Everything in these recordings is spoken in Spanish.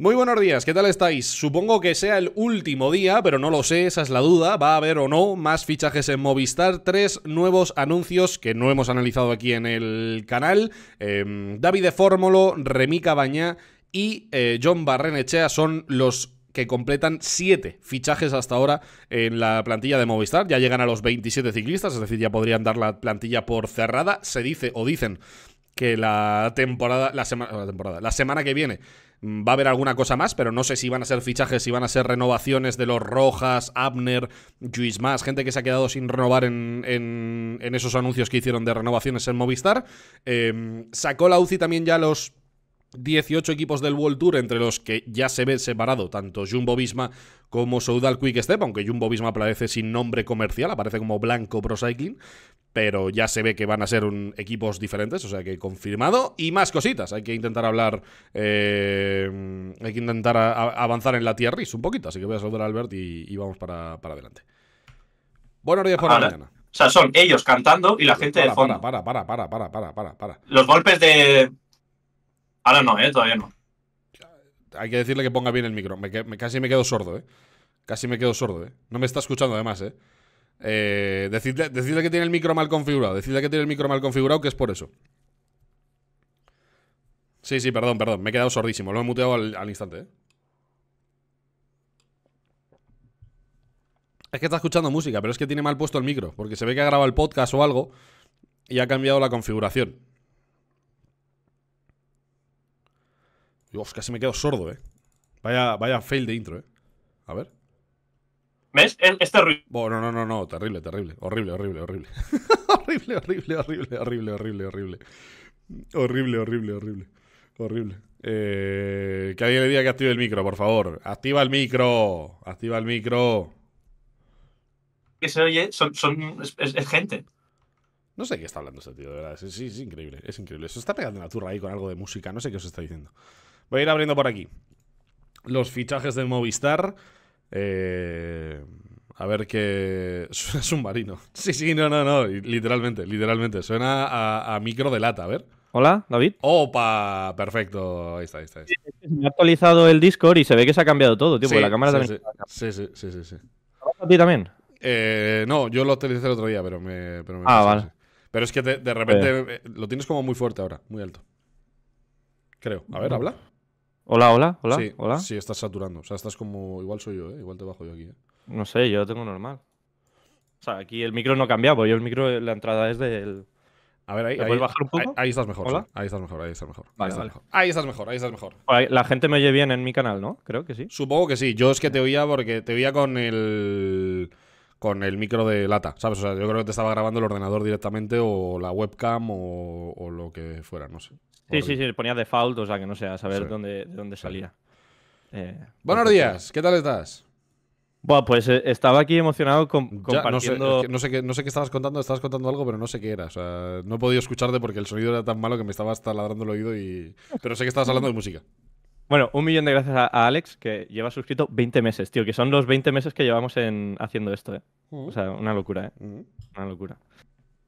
Muy buenos días, ¿qué tal estáis? Supongo que sea el último día, pero no lo sé, esa es la duda, va a haber o no más fichajes en Movistar, tres nuevos anuncios que no hemos analizado aquí en el canal, em, David de Fórmolo, Remi Cabañá y eh, John Barrenechea son los que completan siete fichajes hasta ahora en la plantilla de Movistar. Ya llegan a los 27 ciclistas, es decir, ya podrían dar la plantilla por cerrada. Se dice o dicen que la temporada, la, semana, la temporada, la semana que viene Mm, va a haber alguna cosa más, pero no sé si van a ser fichajes, si van a ser renovaciones de los Rojas, Abner, juiz Más, gente que se ha quedado sin renovar en, esos anuncios que hicieron de renovaciones en Movistar. Em, sacó la UCI también ya los 18 equipos del World Tour, entre los que ya se ve separado tanto Jumbo Visma como Soudal Quick Step, aunque Jumbo Visma aparece sin nombre comercial, aparece como Blanco Pro Cycling, pero ya se ve que van a ser equipos diferentes, o sea que confirmado. Y más cositas, hay que intentar hablar, eh, hay que intentar avanzar en la tierra un poquito, así que voy a saludar a Albert y, vamos para, adelante. Buenos días por la mañana. O sea, son ellos cantando y la gente de fondo. Para, para, para, para, para, para, para. Los golpes de, Ahora no, ¿eh? Todavía no. Hay que decirle que ponga bien el micro. casi me quedo sordo, ¿eh? Casi me quedo sordo, ¿eh? No me está escuchando además, ¿eh? eh decidle, que tiene el micro mal configurado. Decidle que tiene el micro mal configurado, que es por eso. Sí, sí, perdón, perdón. Me he quedado sordísimo. Lo he muteado al, al instante, ¿eh? Es que está escuchando música, pero es que tiene mal puesto el micro, porque se ve que ha grabado el podcast o algo y ha cambiado la configuración. Uf, casi me quedo sordo, eh. Vaya, vaya fail de intro, eh. A ver. ¿Ves? Es, terrible. Oh, no, no, no, no, terrible, terrible. Horrible, horrible, horrible. horrible, horrible, horrible, horrible, horrible, horrible. Horrible, horrible, eh, horrible. que alguien le diga que active el micro, por favor. Activa el micro. Activa el micro. Que se oye, son, es, gente. No sé qué está hablando ese tío, de verdad. Es, increíble, es increíble. Se está pegando en la turra ahí con algo de música, no sé qué os está diciendo. Voy a ir abriendo por aquí. Los fichajes de Movistar. Eh, a ver qué. Suena submarino. Sí, sí, no, no, no. Literalmente, literalmente. Suena a, micro de lata, a ver. Hola, David. Opa, perfecto. Ahí está, ahí está. Me ha actualizado el Discord y se ve que se ha cambiado todo, tío, la cámara también. Sí, sí, sí, sí. sí. ¿A ti también? Eh, no, yo lo utilicé el otro día, pero me. Pero me ah, vale. Pero es que de repente eh, lo tienes como muy fuerte ahora, muy alto. Creo. A ver, habla. Hola, hola, hola. Sí, hola. sí, estás saturando. O sea, estás como. Igual soy yo, ¿eh? igual te bajo yo aquí. ¿eh? No sé, yo lo tengo normal. O sea, aquí el micro no cambia, porque yo el micro, la entrada es del. A ver, ahí, bajar un poco? Ahí, estás mejor. Ahí estás mejor, ahí mejor. ahí, estás mejor. ahí estás mejor, ahí estás mejor. La gente me oye bien en mi canal, ¿no? Creo que sí. Supongo que sí. Yo es que te oía porque te oía con el con el micro de lata, ¿sabes? O sea, yo creo que te estaba grabando el ordenador directamente o la webcam o, lo que fuera, no sé. Sí, sí, sí, le ponía default, o sea, que no sé, a saber dónde, de dónde salía. Eh, Buenos días, ¿qué tal estás? Bueno, pues eh, estaba aquí emocionado con, compartiendo... no, sé, qué, no sé qué estabas contando, estabas contando algo, pero no sé qué era. O sea, no he podido escucharte porque el sonido era tan malo que me estaba estabas ladrando el oído y... Pero sé que estabas hablando de música. Bueno, un millón de gracias a, Alex, que lleva suscrito 20 meses, tío, que son los 20 meses que llevamos en, haciendo esto, ¿eh? Mm. O sea, una locura, ¿eh? Mm. Una locura.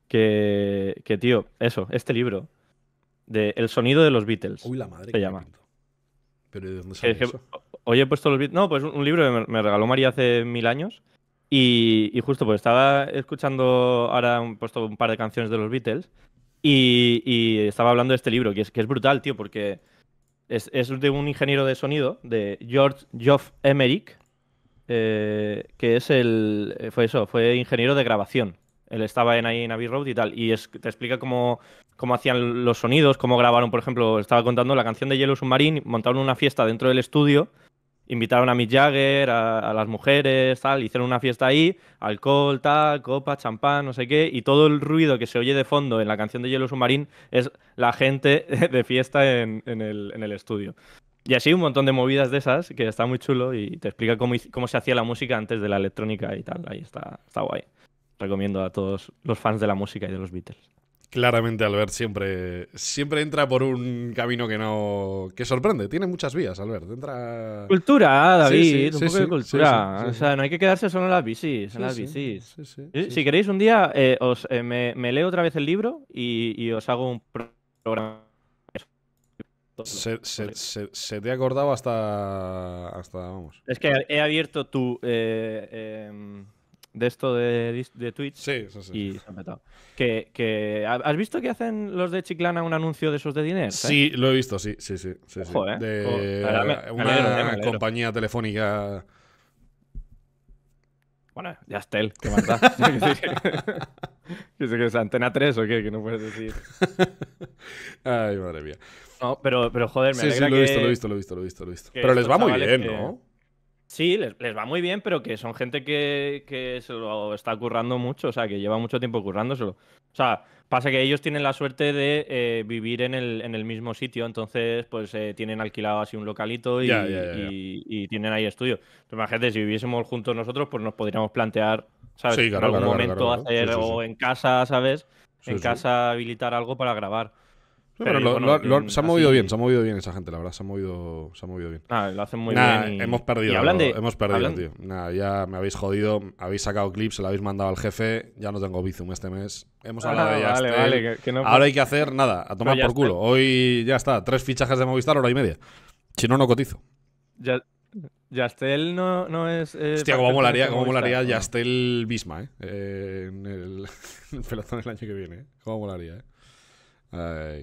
Que, que, tío, eso, este libro, de El sonido de los Beatles. Uy, la madre. Se llama. Pero ¿de dónde sale eso? hoy he puesto los Beatles. No, pues un libro que me, regaló María hace mil años. Y, justo, pues estaba escuchando ahora, he puesto un par de canciones de los Beatles. Y, estaba hablando de este libro, que es, que es brutal, tío, porque es, de un ingeniero de sonido, de George Geoff Emerick, eh, que es el. Eh, fue eso, fue ingeniero de grabación. Él estaba en ahí en Abbey Road y tal. Y te explica cómo, cómo hacían los sonidos, cómo grabaron, por ejemplo, estaba contando la canción de Yellow Submarine, montaron una fiesta dentro del estudio invitaron a Mick Jagger, a, las mujeres, tal, hicieron una fiesta ahí, alcohol, tal, copa, champán, no sé qué, y todo el ruido que se oye de fondo en la canción de Hielo Submarine es la gente de fiesta en, el, estudio. Y así un montón de movidas de esas, que está muy chulo y te explica cómo, cómo se hacía la música antes de la electrónica y tal, ahí está, está guay. Recomiendo a todos los fans de la música y de los Beatles. Claramente Albert siempre, siempre entra por un camino que no que sorprende. Tiene muchas vías, Albert. Cultura, ah, David. un poco de cultura. o sea, no hay que quedarse solo en las bicis. si queréis, un día eh, eh, me, leo otra vez el libro y, os hago un programa. Se, te ha acordado hasta, hasta. Vamos. Es que he abierto tu. Eh, em, de esto de, de Twitch sí, sí. y se han petado. Que, que, ¿Has visto que hacen los de Chiclana un anuncio de esos de dinero? Sí, ¿Eh? lo he visto, sí, sí, sí. sí, Ojo, ¿eh? De una compañía telefónica... Bueno, ya está que más da. que es Antena 3 o qué, que no puedes decir. Ay, madre mía. No, pero, pero joder, me ha alegra sí, lo visto, lo he visto, lo he visto, lo he visto, Pero les va muy bien, ¿no? Sí, les, les, va muy bien, pero que son gente que, se lo está currando mucho, o sea, que lleva mucho tiempo currándoselo. O sea, pasa que ellos tienen la suerte de eh, vivir en el, en el, mismo sitio, entonces pues eh, tienen alquilado así un localito y, y, tienen ahí estudio. Entonces, imagínate, si viviésemos juntos nosotros, pues nos podríamos plantear, ¿sabes? Sí, en algún momento hacer en casa, ¿sabes? en casa habilitar algo para grabar. Mm, se ha movido bien, se ha movido bien esa gente, la verdad, se ha movido, se ha movido bien. Ah, lo hacen muy bien. Hemos perdido, hemos perdido, ya me habéis jodido, habéis sacado clips, se lo habéis mandado al jefe, ya no tengo Bizum este mes. Hemos hablado ah, de ya. Ahora hay que hacer nada, a tomar por culo. Hoy ya está, tres fichajes de Movistar, hora y media. Si no, no cotizo. Ya, Yastel no, no es. Eh, Hostia, cómo molaría, cómo molaría Yastel Bisma, ¿eh? en el, pelotón el año que viene, eh. Cómo molaría, ¿eh?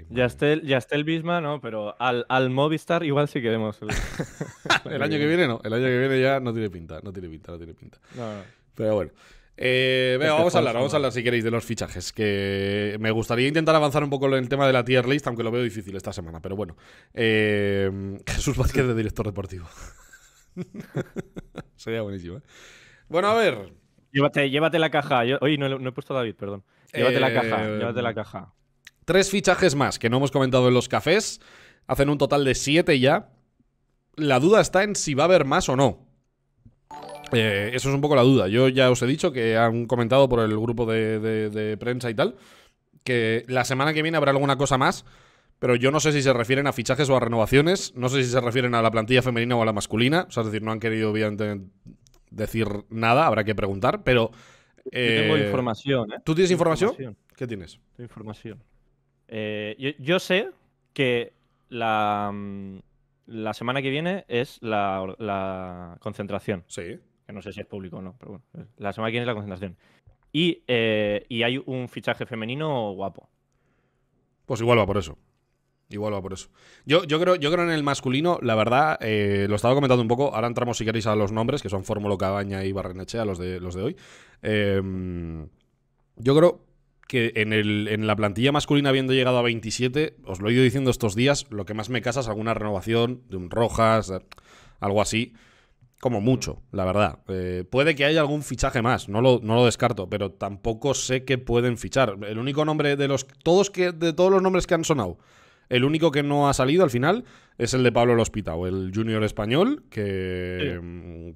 Ya está el Bisma, no, pero al, Movistar igual si queremos. El, año que viene no, el año que viene ya no tiene pinta, no tiene pinta, no tiene pinta. Pero bueno. Eh, vamos a hablar, vamos a hablar si queréis de los fichajes. Que me gustaría intentar avanzar un poco en el tema de la tier list, aunque lo veo difícil esta semana, pero bueno. Eh, Jesús Vázquez de director deportivo. Sería buenísimo, ¿eh? Bueno, a ver. Llévate, la caja. oye, no, he puesto David, perdón. Llévate la caja, llévate la caja. Tres fichajes más que no hemos comentado en los cafés. Hacen un total de siete ya. La duda está en si va a haber más o no. Eh, eso es un poco la duda. Yo ya os he dicho que han comentado por el grupo de, prensa y tal que la semana que viene habrá alguna cosa más pero yo no sé si se refieren a fichajes o a renovaciones, no sé si se refieren a la plantilla femenina o a la masculina, o sea, es decir, no han querido obviamente decir nada, habrá que preguntar, pero... Eh, ¿eh? tengo información, ¿Tú tienes información? ¿Qué tienes? información. Eh, yo, sé que la, mm, la semana que viene es la, concentración. Sí. Que no sé si es público o no, pero bueno. Eh, la semana que viene es la concentración. Eh, y, hay un fichaje femenino guapo. Pues igual va por eso. Igual va por eso. Yo, yo, creo, yo creo en el masculino, la verdad, lo estaba comentando un poco. Ahora entramos, si queréis, a los nombres, que son fórmula Cabaña y Barrenechea, los de, los de hoy. Em, yo creo, que en, el, en, la plantilla masculina, habiendo llegado a 27, os lo he ido diciendo estos días, lo que más me casa es alguna renovación de un Rojas, eh, algo así, como mucho, la verdad. Eh, puede que haya algún fichaje más, no lo, no lo descarto, pero tampoco sé que pueden fichar. El único nombre de los todos que de todos los nombres que han sonado, el único que no ha salido al final es el de Pablo Lospitao, el junior español, que, mm,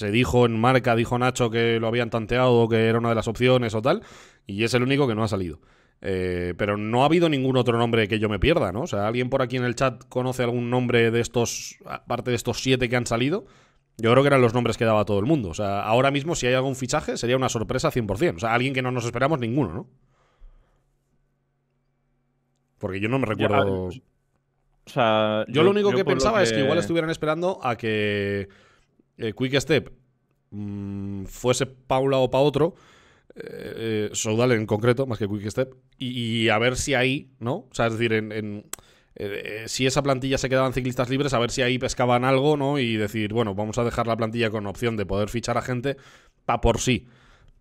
se dijo en marca, dijo Nacho que lo habían tanteado, que era una de las opciones o tal, y es el único que no ha salido. Eh, pero no ha habido ningún otro nombre que yo me pierda, ¿no? O sea, ¿alguien por aquí en el chat conoce algún nombre de estos, aparte de estos siete que han salido? Yo creo que eran los nombres que daba todo el mundo. O sea, ahora mismo si hay algún fichaje sería una sorpresa 100%. O sea, alguien que no nos esperamos ninguno, ¿no? Porque yo no me recuerdo... o sea, yo, lo único que pensaba es que igual estuvieran esperando a que eh, Quick Step mm, fuese Paula o lado para otro, eh, eh, Soudal en concreto, más que Quick Step, y, a ver si ahí, ¿no? O sea, es decir, en, si esa plantilla se quedaban ciclistas libres, a ver si ahí pescaban algo, ¿no? Y decir, bueno, vamos a dejar la plantilla con opción de poder fichar a gente para por sí.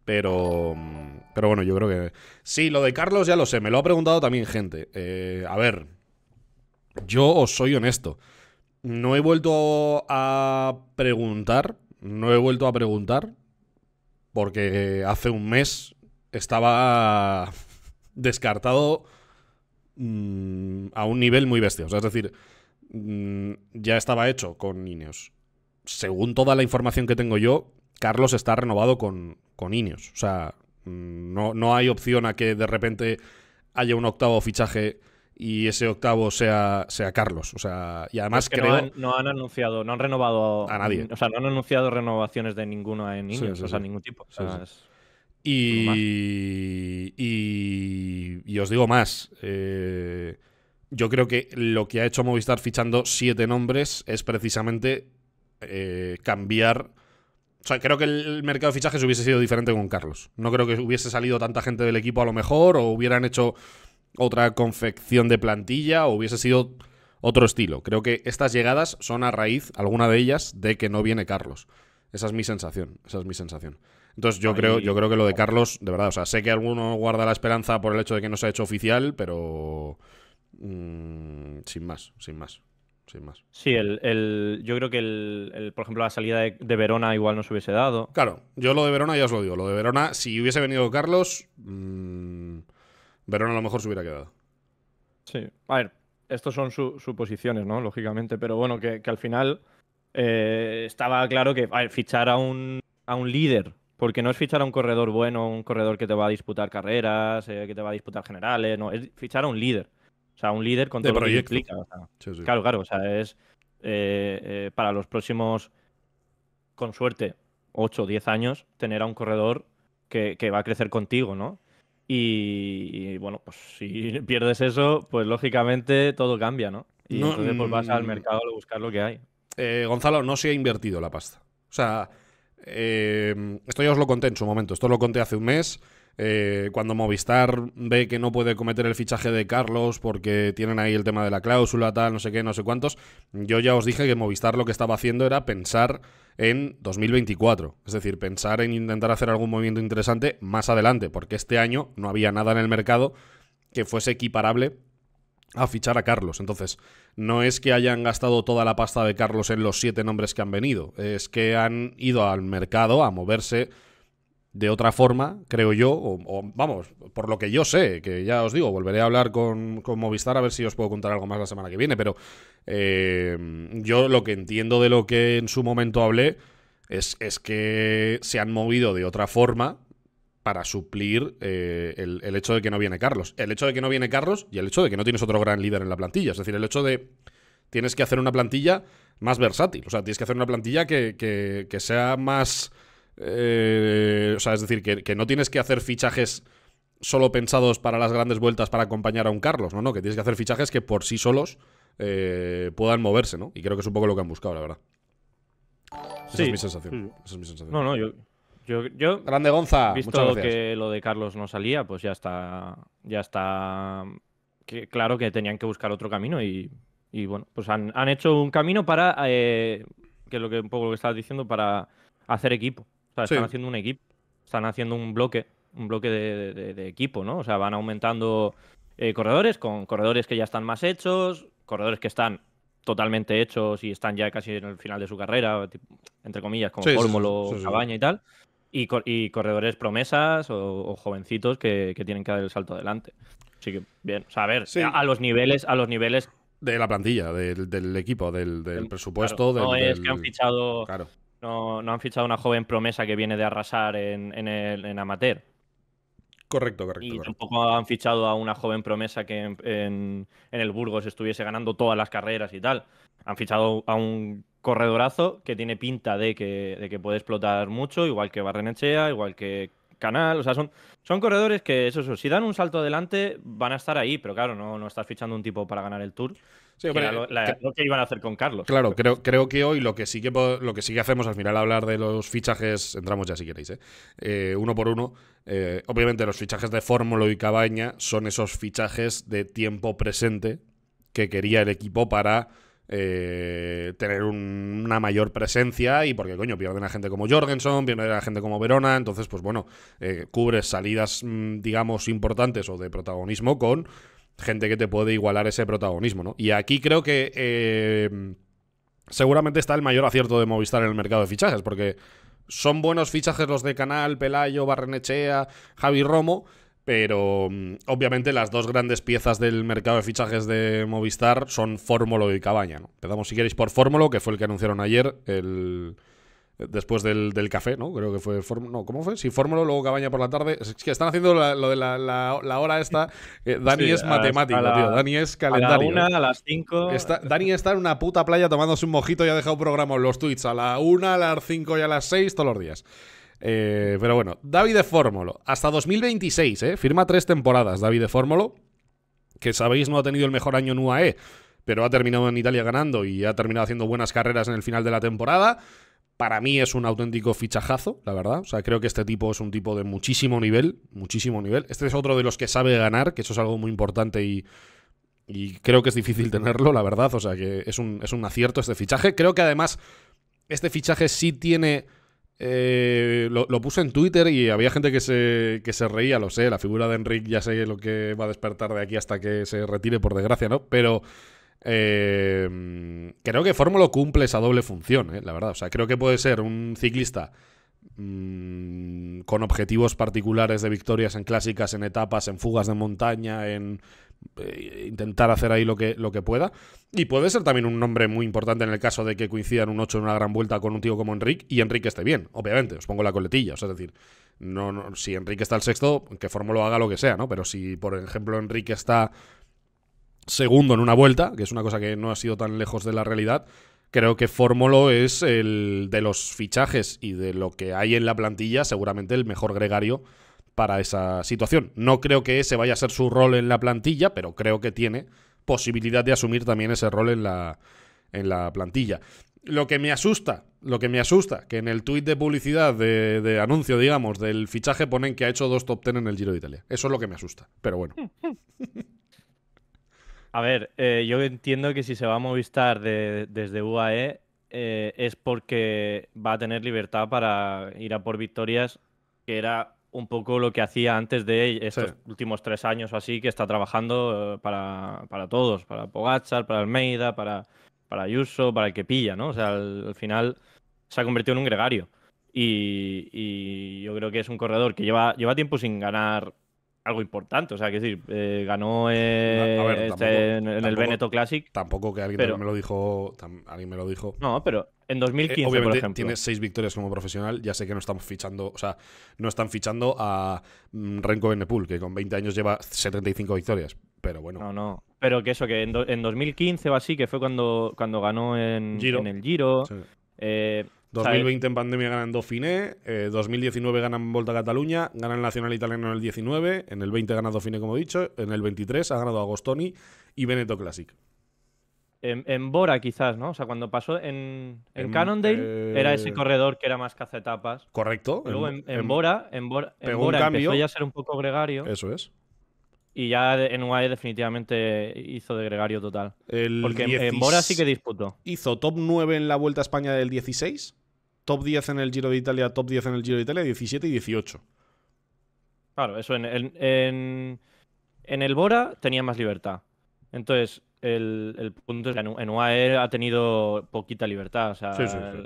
Pero, mm, pero bueno, yo creo que. Sí, lo de Carlos ya lo sé, me lo ha preguntado también gente. a ver, yo os soy honesto. No he vuelto a preguntar, no he vuelto a preguntar, porque hace un mes estaba descartado mm, a un nivel muy bestia. O sea, es decir, mm, ya estaba hecho con Ineos. Según toda la información que tengo yo, Carlos está renovado con, con Ineos. O sea, mm, no, no hay opción a que de repente haya un octavo fichaje y ese octavo sea, sea Carlos. O sea, y además creo. No han, anunciado, no han renovado. A nadie. O sea, no han anunciado renovaciones de ninguno en niños, o sea, ningún tipo. y... y, os digo más. Eh, yo creo que lo que ha hecho Movistar fichando siete nombres es precisamente eh, cambiar. O sea, creo que el mercado de fichajes hubiese sido diferente con Carlos. No creo que hubiese salido tanta gente del equipo a lo mejor o hubieran hecho otra confección de plantilla o hubiese sido otro estilo. Creo que estas llegadas son a raíz, alguna de ellas, de que no viene Carlos. Esa es mi sensación, esa es mi sensación. Entonces yo creo, yo creo que lo de Carlos, de verdad, o sea, sé que alguno guarda la esperanza por el hecho de que no se ha hecho oficial, pero mm, sin más, sin más. Sin más. Sí, el, yo creo que, el, por ejemplo, la salida de, de, Verona igual no se hubiese dado. Claro, yo lo de Verona ya os lo digo. Lo de Verona, si hubiese venido Carlos, mm, Verón a lo mejor se hubiera quedado. Sí, a ver, estos son su, suposiciones, ¿no? Lógicamente, pero bueno, que, al final eh, estaba claro que fichar a un, líder, porque no es fichar a un corredor bueno, un corredor que te va a disputar carreras, eh, que te va a disputar generales, no, es fichar a un líder. O sea, un líder con todo lo que implica. Claro, claro, o sea, es eh, para los próximos, con suerte, 8 o 10 años, tener a un corredor que, que va a crecer contigo, ¿no? Y, bueno, pues si pierdes eso, pues lógicamente todo cambia, ¿no? Y entonces pues, vas al mm, mercado a buscar lo que hay. Eh, Gonzalo, no se ha invertido la pasta. O sea, eh, esto ya os lo conté en su momento. Esto lo conté hace un mes. Eh, cuando Movistar ve que no puede cometer el fichaje de Carlos porque tienen ahí el tema de la cláusula, tal, no sé qué, no sé cuántos, yo ya os dije que Movistar lo que estaba haciendo era pensar en 2024. Es decir, pensar en intentar hacer algún movimiento interesante más adelante, porque este año no había nada en el mercado que fuese equiparable a fichar a Carlos. Entonces, no es que hayan gastado toda la pasta de Carlos en los siete nombres que han venido, es que han ido al mercado a moverse de otra forma, creo yo, o, vamos, por lo que yo sé, que ya os digo, volveré a hablar con, con Movistar a ver si os puedo contar algo más la semana que viene, pero eh, yo lo que entiendo de lo que en su momento hablé es, que se han movido de otra forma para suplir eh, el, hecho de que no viene Carlos. El hecho de que no viene Carlos y el hecho de que no tienes otro gran líder en la plantilla. Es decir, el hecho de tienes que hacer una plantilla más versátil. O sea, tienes que hacer una plantilla que, que sea más eh, o sea, es decir, que, no tienes que hacer fichajes solo pensados para las grandes vueltas para acompañar a un Carlos, no, no, que tienes que hacer fichajes que por sí solos eh, puedan moverse, ¿no? Y creo que es un poco lo que han buscado, la verdad. Esa mm. es mi sensación. No, no, yo, yo, Grande Gonza. Visto que lo de Carlos no salía, pues ya está. Ya está. claro que tenían que buscar otro camino y, bueno, pues han, hecho un camino para. Eh, que es un poco lo que estabas diciendo, para hacer equipo están haciendo un equipo, están haciendo un bloque, un bloque de, equipo, ¿no? O sea, van aumentando eh, corredores con corredores que ya están más hechos, corredores que están totalmente hechos y están ya casi en el final de su carrera, entre comillas, como sí, Fórmulo, Cabaña y tal. Y, corredores promesas o, jovencitos que, tienen que dar el salto adelante. Así que, bien, o sea, a ver, a, los niveles, a los niveles. De la plantilla, del, equipo, del, presupuesto. no es que han fichado. No, no han fichado una joven promesa que viene de arrasar en, en, amateur. Correcto, correcto. Y tampoco han fichado a una joven promesa que en, en, el Burgos estuviese ganando todas las carreras y tal. Han fichado a un corredorazo que tiene pinta de que, de que puede explotar mucho, igual que Barrenechea, igual que Canal. O sea, son, son corredores que, eso, si dan un salto adelante, van a estar ahí, pero claro, no, no estás fichando un tipo para ganar el Tour lo que iban a hacer con Carlos. Claro, creo, creo que hoy lo que sí que lo que sí que hacemos al final hablar de los fichajes, entramos ya si queréis, ¿eh? Eh, uno por uno. Eh, obviamente los fichajes de Fórmula y Cabaña son esos fichajes de tiempo presente que quería el equipo para tener una mayor presencia y porque, coño, pierden a gente como Jorgensen, pierden a gente como Verona, entonces, pues bueno, eh, cubres salidas, mm, digamos, importantes o de protagonismo con gente que te puede igualar ese protagonismo, ¿no? Y aquí creo que eh, seguramente está el mayor acierto de Movistar en el mercado de fichajes, porque son buenos fichajes los de Canal, Pelayo, Barrenechea, Javi Romo, pero mm, obviamente las dos grandes piezas del mercado de fichajes de Movistar son Fórmulo y Cabaña, ¿no? Empezamos si queréis por Fórmula, que fue el que anunciaron ayer, el después del, café, ¿no? Creo que fue. No, ¿cómo fue? Sí, Fórmula, luego Cabaña por la tarde. Es que están haciendo lo de la, hora esta. Eh, Dani es matemático, tío. Dani es calendario. A la una, a las cinco. Dani está en una puta playa tomándose un mojito y ha dejado en los tweets a la una, a las cinco y a las seis todos los días. Eh, pero bueno, David de Fórmolo, hasta 2026, ¿eh? Firma tres temporadas, David de Fórmolo, que sabéis no ha tenido el mejor año en UAE, pero ha terminado en Italia ganando y ha terminado haciendo buenas carreras en el final de la temporada. Para mí es un auténtico fichajazo, la verdad. O sea, creo que este tipo es un tipo de muchísimo nivel, muchísimo nivel. Este es otro de los que sabe ganar, que eso es algo muy importante y, creo que es difícil tenerlo, la verdad. O sea, que es un, es un acierto este fichaje. Creo que además este fichaje sí tiene... Eh, lo, puse en Twitter y había gente que se, que se reía, lo sé. La figura de Enrique ya sé lo que va a despertar de aquí hasta que se retire, por desgracia, ¿no? Pero eh, creo que Fórmula cumple esa doble función, eh, la verdad. O sea, creo que puede ser un ciclista mm, con objetivos particulares de victorias en clásicas, en etapas, en fugas de montaña, en eh, intentar hacer ahí lo que, lo que pueda. Y puede ser también un nombre muy importante en el caso de que coincidan un 8 en una gran vuelta con un tío como Enrique y Enrique esté bien, obviamente. Os pongo la coletilla, o decir, no, no, si Enrique está el sexto, que Fórmulo haga lo que sea, ¿no? Pero si, por ejemplo, Enrique está segundo en una vuelta, que es una cosa que no ha sido tan lejos de la realidad, creo que Fórmulo es el de los fichajes y de lo que hay en la plantilla, seguramente el mejor gregario para esa situación. No creo que ese vaya a ser su rol en la plantilla, pero creo que tiene posibilidad de asumir también ese rol en la, en la plantilla. Lo que me asusta, lo que me asusta, que en el tuit de publicidad, de, de, anuncio, digamos, del fichaje ponen que ha hecho dos top ten en el Giro de Italia. Eso es lo que me asusta, pero bueno. A ver, eh, yo entiendo que si se va a Movistar desde UAE eh, es porque va a tener libertad para ir a por victorias, que era un poco lo que hacía antes de estos últimos tres años o así, que está trabajando eh, para, todos, para Pogachar, para Almeida, para, para Ayuso, para el que pilla, ¿no? O sea, al, final se ha convertido en un gregario. Y, yo creo que es un corredor que lleva, lleva tiempo sin ganar algo importante. O sea, que decir, eh, ganó eh, este, en, el Veneto Classic. Tampoco que alguien me lo dijo. alguien me lo dijo. No, pero en 2015, eh, obviamente, por Tiene seis victorias como profesional. Ya sé que no estamos fichando. O sea, no están fichando a mm, Renko Benepul, que con 20 años lleva 75 victorias. Pero bueno. No, no. Pero que eso, que en, 2015 o así, que fue cuando, cuando ganó en, el Giro. 2020 en pandemia ganan Dauphiné, 2019 eh, ganan Volta a Cataluña, ganan el Nacional Italiano en el 19, en el 20 gana Dauphiné, como he dicho, en el 23 ha ganado Agostoni y Veneto Classic. En, Bora quizás, ¿no? O sea, cuando pasó en, Cannondale eh, era ese corredor que era más etapas. Correcto. Luego en, Bora, en Bora, empezó ya a ser un poco gregario. Eso es. Y ya en UAE definitivamente hizo de gregario total. Porque en Bora sí que disputó. Hizo top 9 en la Vuelta a España del 16 top 10 en el Giro de Italia, top 10 en el Giro de Italia, 17 y 18. Claro, eso en, el Bora tenía más libertad. Entonces, el, punto es que en UAE ha tenido poquita libertad. O sea,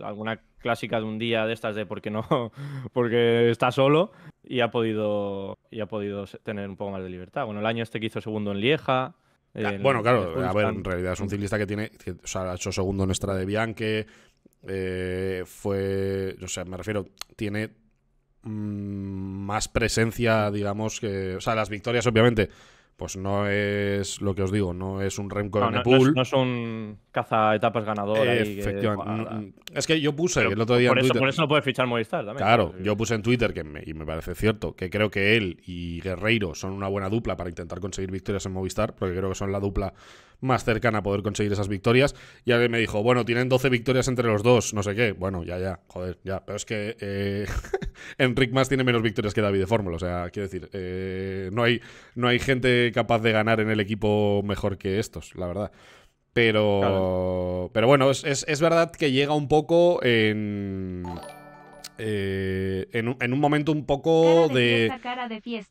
alguna clásica de un día de estas de porque no, porque está solo y ha podido y ha podido tener un poco más de libertad. Bueno, el año este que hizo segundo en Lieja. Ah, bueno, claro, a ver, en realidad es un ciclista que tiene, o sea, ha hecho segundo en de Bianque eh, fue, o sea, me refiero, tiene mm, más presencia, digamos, que, o sea, las victorias obviamente pues no es lo que os digo, no es un Remco no, no, no, es, son caza etapas ganador. Mm, es que yo puse el otro día. Por, eso, por eso no puede fichar Movistar también. Claro, yo puse en Twitter, que me, y me parece cierto, que creo que él y Guerreiro son una buena dupla para intentar conseguir victorias en Movistar, porque creo que son la dupla más cercana a poder conseguir esas victorias. Y alguien me dijo, bueno, tienen 12 victorias entre los dos, no sé qué. Bueno, ya, ya, joder, ya. Pero es que eh, Enric Más tiene menos victorias que David de Fórmula. O sea, quiero decir, eh, no, hay, no hay gente capaz de ganar en el equipo mejor que estos, la verdad. Pero, pero bueno, es verdad que llega un poco en... Eh, en, un momento un poco de,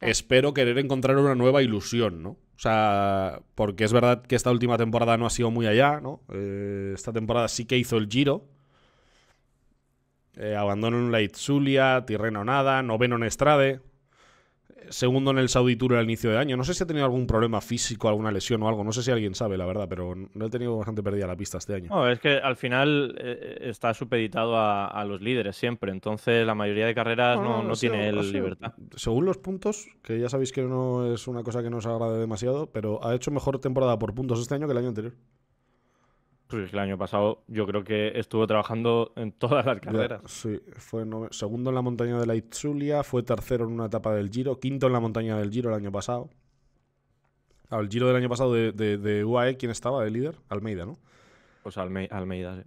espero querer encontrar una nueva ilusión, O sea, porque es verdad que esta última temporada no ha sido muy allá, eh, esta temporada sí que hizo el giro. Eh, abandono en la Itzulia, Tirreno nada, noveno en Estrade segundo en el Saudi Tour al inicio de año. No sé si ha tenido algún problema físico, alguna lesión o algo. No sé si alguien sabe, la verdad, pero no he tenido bastante pérdida la pista este año. No, es que al final eh, eh, está supeditado a, los líderes siempre. Entonces, la mayoría de carreras no, tiene él libertad. Según los puntos, que ya sabéis que no es una cosa que nos agrade demasiado, pero ha hecho mejor temporada por puntos este año que el año anterior que el año pasado yo creo que estuvo trabajando en todas las carreras. sí, fue segundo en la montaña de la Itzulia, fue tercero en una etapa del Giro, quinto en la montaña del Giro el año pasado. Al Giro del año pasado de, UAE, e, ¿quién estaba de líder? Almeida, ¿no? Pues Almeida, sí.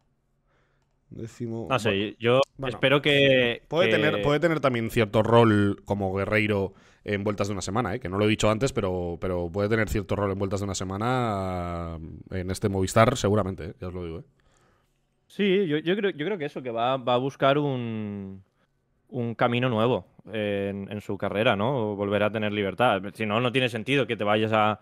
Décimo. Ah, no yo espero que. Puede, Tener, puede tener también cierto rol como guerrero en vueltas de una semana, ¿eh? que no lo he dicho antes, pero, pero puede tener cierto rol en vueltas de una semana mm, en este Movistar, seguramente, ¿eh? ya os lo digo. ¿eh? Sí, yo, creo, yo creo que eso, que va, va a buscar un, un camino nuevo en, su carrera, ¿no? Volverá a tener libertad. Si no, no tiene sentido que te vayas a.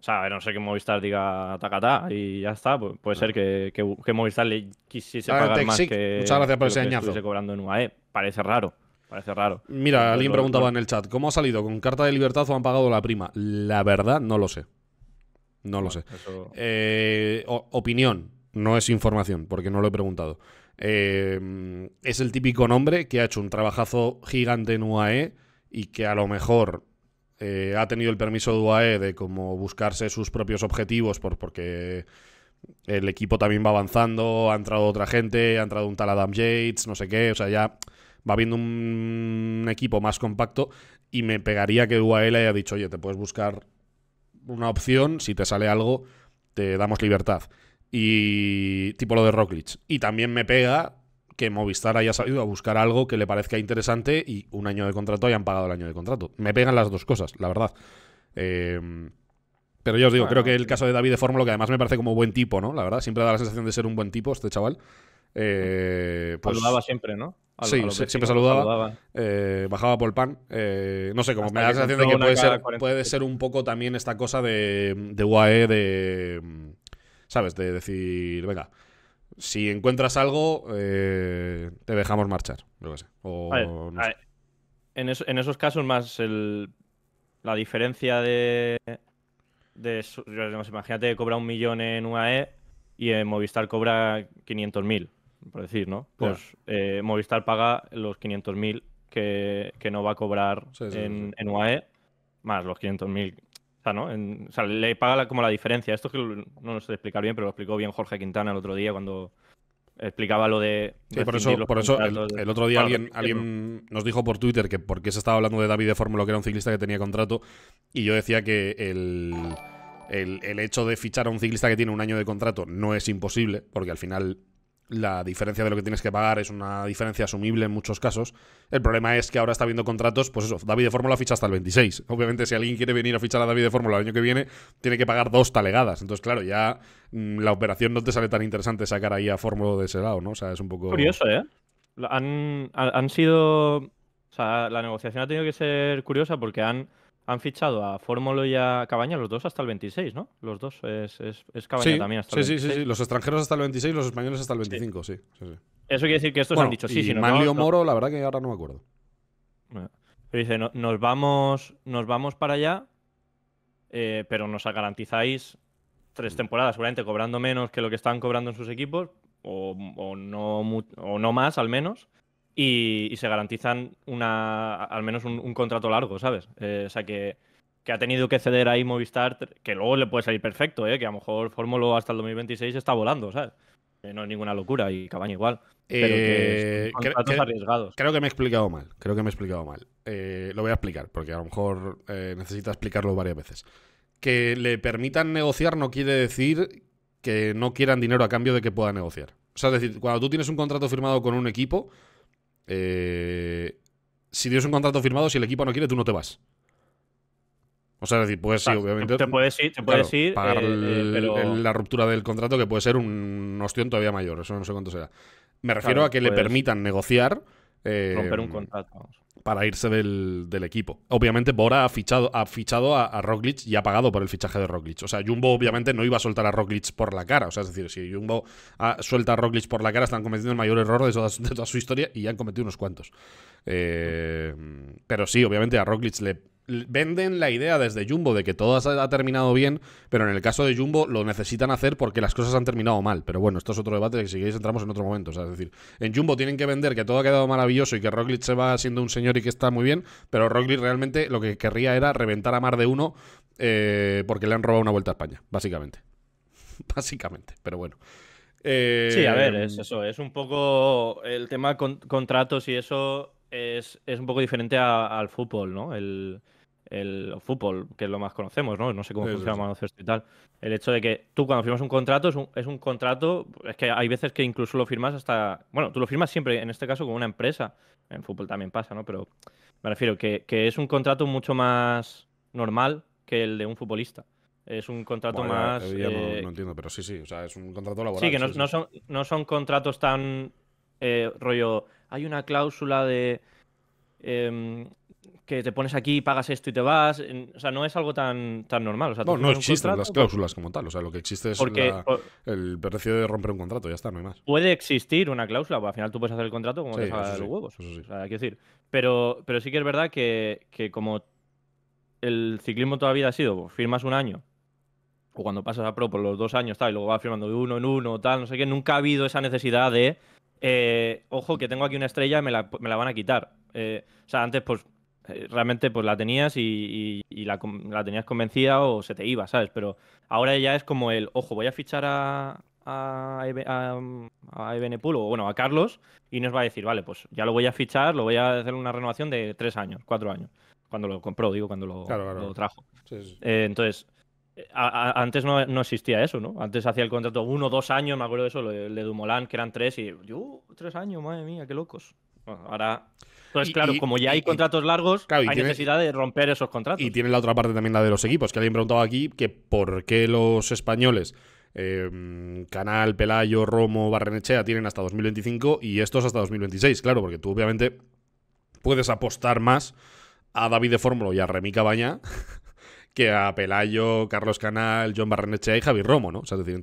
O sea, no sé qué Movistar diga tacatá y ya está. puede ser que, que, Movistar le quisiese pagar más Muchas gracias por ese añazo. cobrando en UAE. Parece raro. Parece raro. Mira, alguien preguntaba en el chat, ¿cómo ha salido? ¿Con carta de libertad o han pagado la prima? La verdad, no lo sé. No lo sé. Eh, opinión, no es información, porque no lo he preguntado. Eh, es el típico nombre que ha hecho un trabajazo gigante en UAE y que a lo mejor eh, ha tenido el permiso de UAE de como buscarse sus propios objetivos por, porque el equipo también va avanzando, ha entrado otra gente, ha entrado un tal Adam Yates, no sé qué, o sea, ya va viendo un equipo más compacto y me pegaría que UAE le haya dicho, oye, te puedes buscar una opción, si te sale algo, te damos libertad. Y tipo lo de Rocklitz. Y también me pega que Movistar haya salido a buscar algo que le parezca interesante y un año de contrato hayan pagado el año de contrato. Me pegan las dos cosas, la verdad. Em, pero yo os digo, creo que el caso de David de Fórmula, que además me parece como buen tipo, ¿no? La verdad, siempre da la sensación de ser un buen tipo este chaval. Eh, pues saludaba siempre, ¿no? sí, siempre saludaba. Eh, bajaba por el pan. Eh, no sé, como me da la sensación de que puede ser, un poco también esta cosa de, de UAE de. ¿Sabes? De decir, venga, si encuentras algo, te dejamos marchar. O, En, esos casos, más la diferencia de. de imagínate cobra un millón en UAE y en Movistar cobra 500.000 por decir, ¿no? Pues eh, Movistar paga los 500.000 que, no va a cobrar en, UAE, más los 500.000. O sea, ¿no? o sea, le paga como la diferencia. Esto que no lo sé explicar bien, pero lo explicó bien Jorge Quintana el otro día cuando explicaba lo de. por eso, el, otro día alguien, nos dijo por Twitter que porque se estaba hablando de David de Fórmula, que era un ciclista que tenía contrato, y yo decía que el, el, el, hecho de fichar a un ciclista que tiene un año de contrato no es imposible, porque al final la diferencia de lo que tienes que pagar es una diferencia asumible en muchos casos. El problema es que ahora está habiendo contratos, pues eso, David de Fórmula ficha hasta el 26. Obviamente, si alguien quiere venir a fichar a David de Fórmula el año que viene, tiene que pagar dos talegadas. Entonces, claro, ya mm, la operación no te sale tan interesante sacar ahí a Fórmula de ese lado, ¿no? O sea, es un poco. Curioso, ¿eh? Han, han sido. O sea, la negociación ha tenido que ser curiosa porque han han fichado a Fórmula y a Cabaña, los dos hasta el 26, ¿no? Los dos, es, Cabaña también hasta el 26. Sí, sí, sí, los extranjeros hasta el 26, los españoles hasta el 25, sí. Eso quiere decir que estos han dicho, sí, sí, no. Manlio Moro, la verdad que ahora no me acuerdo. Pero dice, nos, vamos, nos vamos para allá, eh, pero nos garantizáis tres mm. temporadas, seguramente cobrando menos que lo que están cobrando en sus equipos, o no más al menos y, se garantizan una, al menos un, contrato largo, ¿sabes? Eh, o sea que, que, ha tenido que ceder ahí Movistar, que luego le puede salir perfecto, ¿eh? que a lo mejor Fórmula hasta el 2026 está volando, ¿sabes? no es ninguna locura y Cabaña igual. Pero que eh, arriesgados. Creo que me he explicado mal. Creo que me he explicado mal. Eh, lo voy a explicar, porque a lo mejor necesita explicarlo varias veces. Que le permitan negociar no quiere decir que no quieran dinero a cambio de que pueda negociar. O sea, es decir, cuando tú tienes un contrato firmado con un equipo, eh, si tienes un contrato firmado, si el equipo no quiere, tú no te vas. O sea, es decir, puedes ir, obviamente. Te puedes ir, te puedes Pagar eh, eh, la ruptura del contrato, que puede ser un, ostión todavía mayor, eso no sé cuánto será. Me refiero a que le permitan negociar romper un eh, contrato. Para irse del, equipo. Obviamente, Bora ha fichado, ha fichado a, a, y ha pagado por el fichaje de Roglic. O sea, Jumbo obviamente no iba a soltar a Roglic por la cara. O sea, es decir, si Jumbo suelta a Roglic por la cara, están cometiendo el mayor error de toda, su historia y ya han cometido unos cuantos. Eh, pero sí, obviamente a Roglic le, venden la idea desde Jumbo de que todo ha terminado bien, pero en el caso de Jumbo lo necesitan hacer porque las cosas han terminado mal. Pero bueno, esto es otro debate que si queréis entramos en otro momento. es decir, en Jumbo tienen que vender que todo ha quedado maravilloso y que Roglic se va siendo un señor y que está muy bien, pero Roglic realmente lo que querría era reventar a mar de uno eh, porque le han robado una vuelta a España, básicamente. básicamente, pero bueno. sí, a ver, es eh, eso, es un poco el tema con contratos y eso es, un poco diferente al fútbol, ¿no? El, fútbol, que es lo más conocemos, ¿no? No sé cómo funciona Mano el y tal. El hecho de que tú cuando firmas un contrato es un, contrato, es que hay veces que incluso lo firmas hasta, bueno, tú lo firmas siempre, en este caso con una empresa, en fútbol también pasa, ¿no? Pero me refiero que, es un contrato mucho más normal que el de un futbolista. Es un contrato más... Eh, eh... No, entiendo, pero sí, sí, o sea, es un contrato laboral. Sí, que no, Son, no son contratos tan eh, rollo hay una cláusula de em, que te pones aquí, pagas esto y te vas. O sea, no es algo tan, tan normal. O sea, no, no existen las cláusulas como tal. O sea, lo que existe es el precio de romper un contrato, ya está, no hay más. Puede existir una cláusula, porque al final tú puedes hacer el contrato como te los sí, huevos. Sí. O sea, hay que decir. Pero, pero sí que es verdad que, que como el ciclismo todavía ha sido, pues, firmas un año, o cuando pasas a pro por los dos años, tal, y luego vas firmando de uno en uno, tal, no sé qué, nunca ha habido esa necesidad de eh, ojo, que tengo aquí una estrella, me la, me la van a quitar. Eh, o sea, antes, pues, eh, realmente, pues la tenías y, la, tenías convencida o se te iba, ¿sabes? Pero ahora ya es como el, ojo, voy a fichar a, a, a, o bueno, a Carlos, y nos va a decir, vale, pues ya lo voy a fichar, lo voy a hacer una renovación de tres años, cuatro años. Cuando lo compró, digo, cuando lo, trajo. entonces, antes no, existía eso, ¿no? Antes hacía el contrato uno, dos años, me acuerdo de eso, el de Dumolán, que eran tres, y yo, tres años, madre mía, qué locos. ahora. pues claro, como ya hay contratos largos, hay necesidad de romper esos contratos. Y tiene la otra parte también, la de los equipos, que alguien preguntaba aquí que por qué los españoles. Em, Canal, Pelayo, Romo, Barrenechea tienen hasta 2025 y estos hasta 2026, claro, porque tú obviamente puedes apostar más a David de Fórmula y a Remy Cabaña que a Pelayo, Carlos Canal, John Barrenechea y Javi Romo, ¿no? O sea, es decir,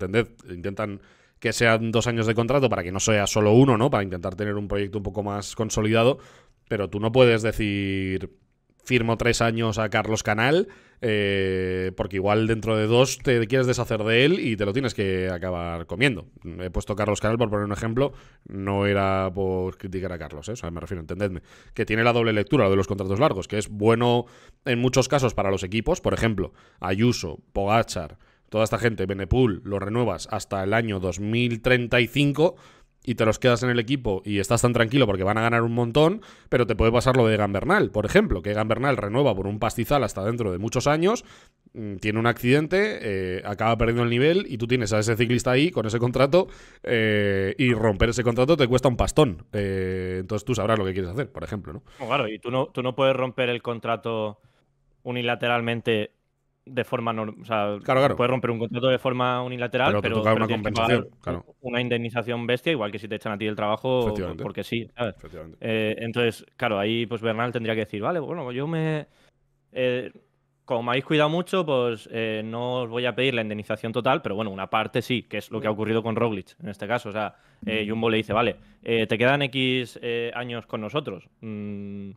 intentan que sean dos años de contrato para que no sea solo uno, ¿no? Para intentar tener un proyecto un poco más consolidado, pero tú no puedes decir firmo tres años a Carlos Canal eh, porque igual dentro de dos te quieres deshacer de él y te lo tienes que acabar comiendo. Mm, he puesto Carlos Canal por poner un ejemplo, no era por criticar a Carlos, ¿eh? me refiero, entendedme, que tiene la doble lectura lo de los contratos largos, que es bueno en muchos casos para los equipos, por ejemplo, Ayuso, Pogachar, toda esta gente, Benepul, lo renuevas hasta el año 2035 y te los quedas en el equipo y estás tan tranquilo porque van a ganar un montón, pero te puede pasar lo de Gambernal, por ejemplo, que Gambernal renueva por un pastizal hasta dentro de muchos años, mm, tiene un accidente, eh, acaba perdiendo el nivel y tú tienes a ese ciclista ahí con ese contrato eh, y romper ese contrato te cuesta un pastón. Eh, entonces tú sabrás lo que quieres hacer, por ejemplo, ¿no? Claro, y tú no, tú no puedes romper el contrato unilateralmente de forma normal. O claro, claro. puedes romper un contrato de forma unilateral, pero, pero, una compensación, una indemnización bestia, igual que si te echan a ti el trabajo porque sí. Eh, entonces, claro, ahí pues Bernal tendría que decir, vale, bueno, yo me. Eh, como me habéis cuidado mucho, pues eh, no os voy a pedir la indemnización total, pero bueno, una parte sí, que es lo que ha ocurrido con Roglic en este caso. O sea, Jumbo le dice, vale, te quedan X años con nosotros. Mm,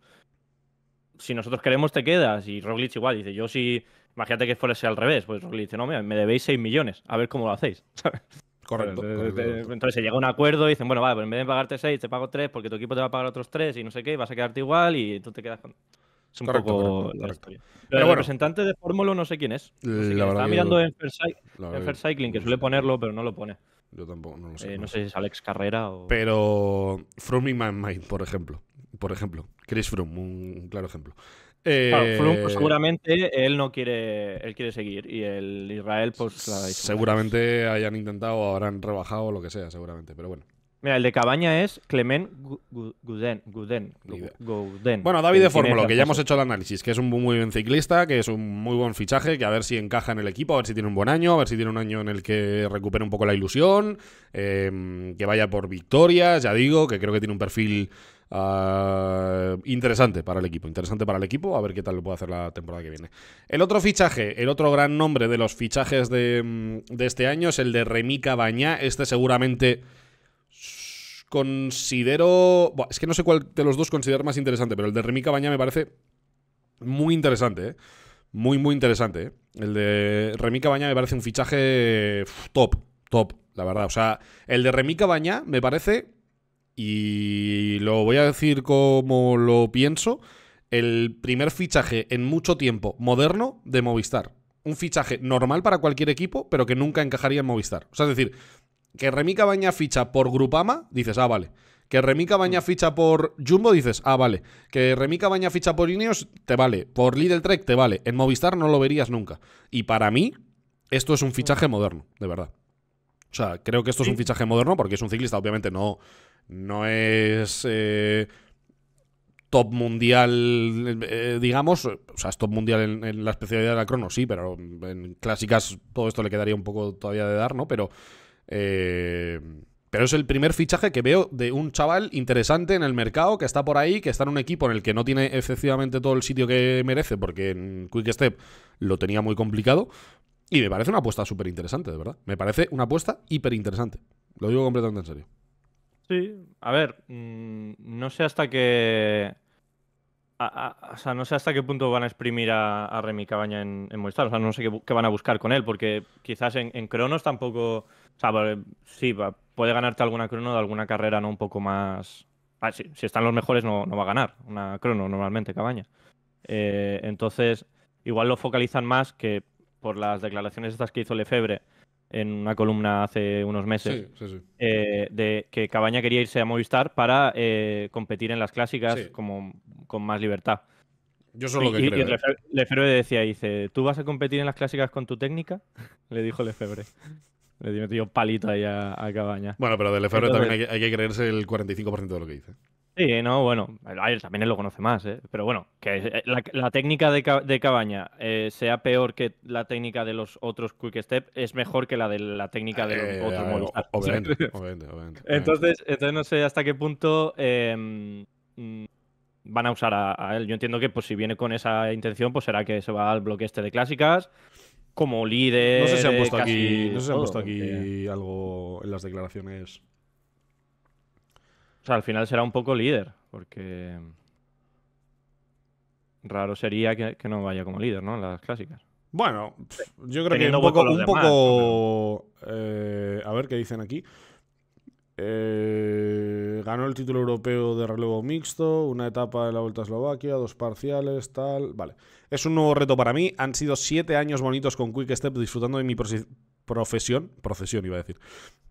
si nosotros queremos, te quedas. Y Roglic igual, dice, yo sí Imagínate que fuese al revés, pues le dice, no, me debéis 6 millones, a ver cómo lo hacéis. Correcto, Entonces se llega a un acuerdo y dicen, bueno, vale, pues en vez de pagarte 6, te pago 3 porque tu equipo te va a pagar otros 3 y no sé qué, vas a quedarte igual y tú te quedas con... Es un poco correcto, Pero, el bueno. representante de Fórmula no sé quién es. No mirando en Fair, Cycling, que suele ponerlo, pero no lo pone. Yo tampoco, no lo sé. Eh, no, sé si es Alex Carrera o. Pero. From My Mind, por ejemplo. Por ejemplo. Chris Froome, un claro ejemplo. Eh, seguramente él no quiere, él quiere seguir y el Israel pues Seguramente hayan intentado o habrán rebajado lo que sea, seguramente, pero bueno. Mira, el de Cabaña es Clement Guden. bueno, David de Fórmula, que ya hemos hecho el análisis, que es un muy buen ciclista, que es un muy buen fichaje, que a ver si encaja en el equipo, a ver si tiene un buen año, a ver si tiene un año en el que recupere un poco la ilusión, em, que vaya por victorias, ya digo, que creo que tiene un perfil Ah, interesante para el equipo, interesante para el equipo, a ver qué tal lo puede hacer la temporada que viene. El otro fichaje, el otro gran nombre de los fichajes de, mm, este año es el de Remi Cabaña Este seguramente considero... es que no sé cuál de los dos considero más interesante, pero el de Remi Cabaña me parece muy interesante, ¿eh? Muy, muy interesante. ¿eh? El de Remi Cabaña me parece un fichaje top, top, la verdad. O sea, el de Remi Cabaña me parece y lo voy a decir como lo pienso, el primer fichaje en mucho tiempo moderno de Movistar. Un fichaje normal para cualquier equipo, pero que nunca encajaría en Movistar. O sea, es decir, que Remi Cabaña ficha por Grupama, dices, ah, vale. Que Remi Cabaña mm. ficha por Jumbo, dices, ah, vale. Que Remi Cabaña ficha por Ineos, te vale. Por Lidl Trek, te vale. En Movistar no lo verías nunca. Y para mí, esto es un fichaje mm. moderno, de verdad. O sea, creo que esto es un fichaje moderno porque es un ciclista, obviamente no, no es eh, top mundial, eh, digamos, o sea, es top mundial en, la especialidad de la crono, sí, pero en clásicas todo esto le quedaría un poco todavía de dar, ¿no? Pero... Eh, pero es el primer fichaje que veo de un chaval interesante en el mercado, que está por ahí, que está en un equipo en el que no tiene efectivamente todo el sitio que merece, porque en Quick Step lo tenía muy complicado. Y me parece una apuesta súper interesante, de verdad. Me parece una apuesta hiper interesante. Lo digo completamente en serio. Sí, a ver, mm, no sé hasta qué. o sea, no sé hasta qué punto van a exprimir a, Remy Cabaña en, en O sea, no sé qué, van a buscar con él, porque quizás en, Cronos tampoco. O sea, sí, puede ganarte alguna Crono de alguna carrera, ¿no? Un poco más. Ah, si, están los mejores, no, no, va a ganar una Crono normalmente, Cabaña. Eh, entonces, igual lo focalizan más que por las declaraciones estas que hizo Lefebvre en una columna hace unos meses, eh, de que Cabaña quería irse a Movistar para eh, competir en las clásicas como, con más libertad. Yo solo que creo. Y ¿eh? decía, dice, ¿tú vas a competir en las clásicas con tu técnica? Le dijo Lefebvre. Le metió palito ahí a, Cabaña. Bueno, pero de Lefebvre también hay que creerse el 45% de lo que dice. Sí, no, bueno, él también él lo conoce más, ¿eh? pero bueno, que eh, la, técnica de, Cabaña eh, sea peor que la técnica de los otros Quick Step, es mejor que la de la técnica de los otros Obviamente, obviamente, Entonces, entonces no sé hasta qué punto em, mm, van a usar a, él. Yo entiendo que pues si viene con esa intención, pues será que se va al bloque este de clásicas como líder. No sé si no sé si han puesto aquí algo en las declaraciones o sea, al final será un poco líder, porque raro sería que, no vaya como líder, ¿no? En las clásicas. Bueno, yo creo que un poco... Eh, a ver qué dicen aquí. Eh, ganó el título europeo de relevo mixto, una etapa de la Vuelta a Eslovaquia, dos parciales, tal. Vale. Es un nuevo reto para mí. Han sido siete años bonitos con Quick Step disfrutando de mi profesión, profesión iba a decir,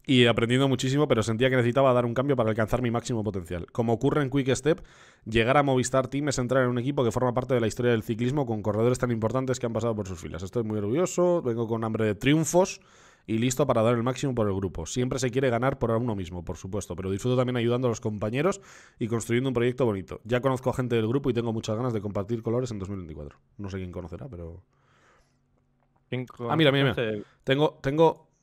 y aprendiendo muchísimo, pero sentía que necesitaba dar un cambio para alcanzar mi máximo potencial. Como ocurre en Quick Step, llegar a Movistar Team es entrar en un equipo que forma parte de la historia del ciclismo con corredores tan importantes que han pasado por sus filas. Estoy muy orgulloso, vengo con hambre de triunfos y listo para dar el máximo por el grupo. Siempre se quiere ganar por uno mismo, por supuesto, pero disfruto también ayudando a los compañeros y construyendo un proyecto bonito. Ya conozco a gente del grupo y tengo muchas ganas de compartir colores en 2024. No sé quién conocerá, pero ah, mira, Tengo,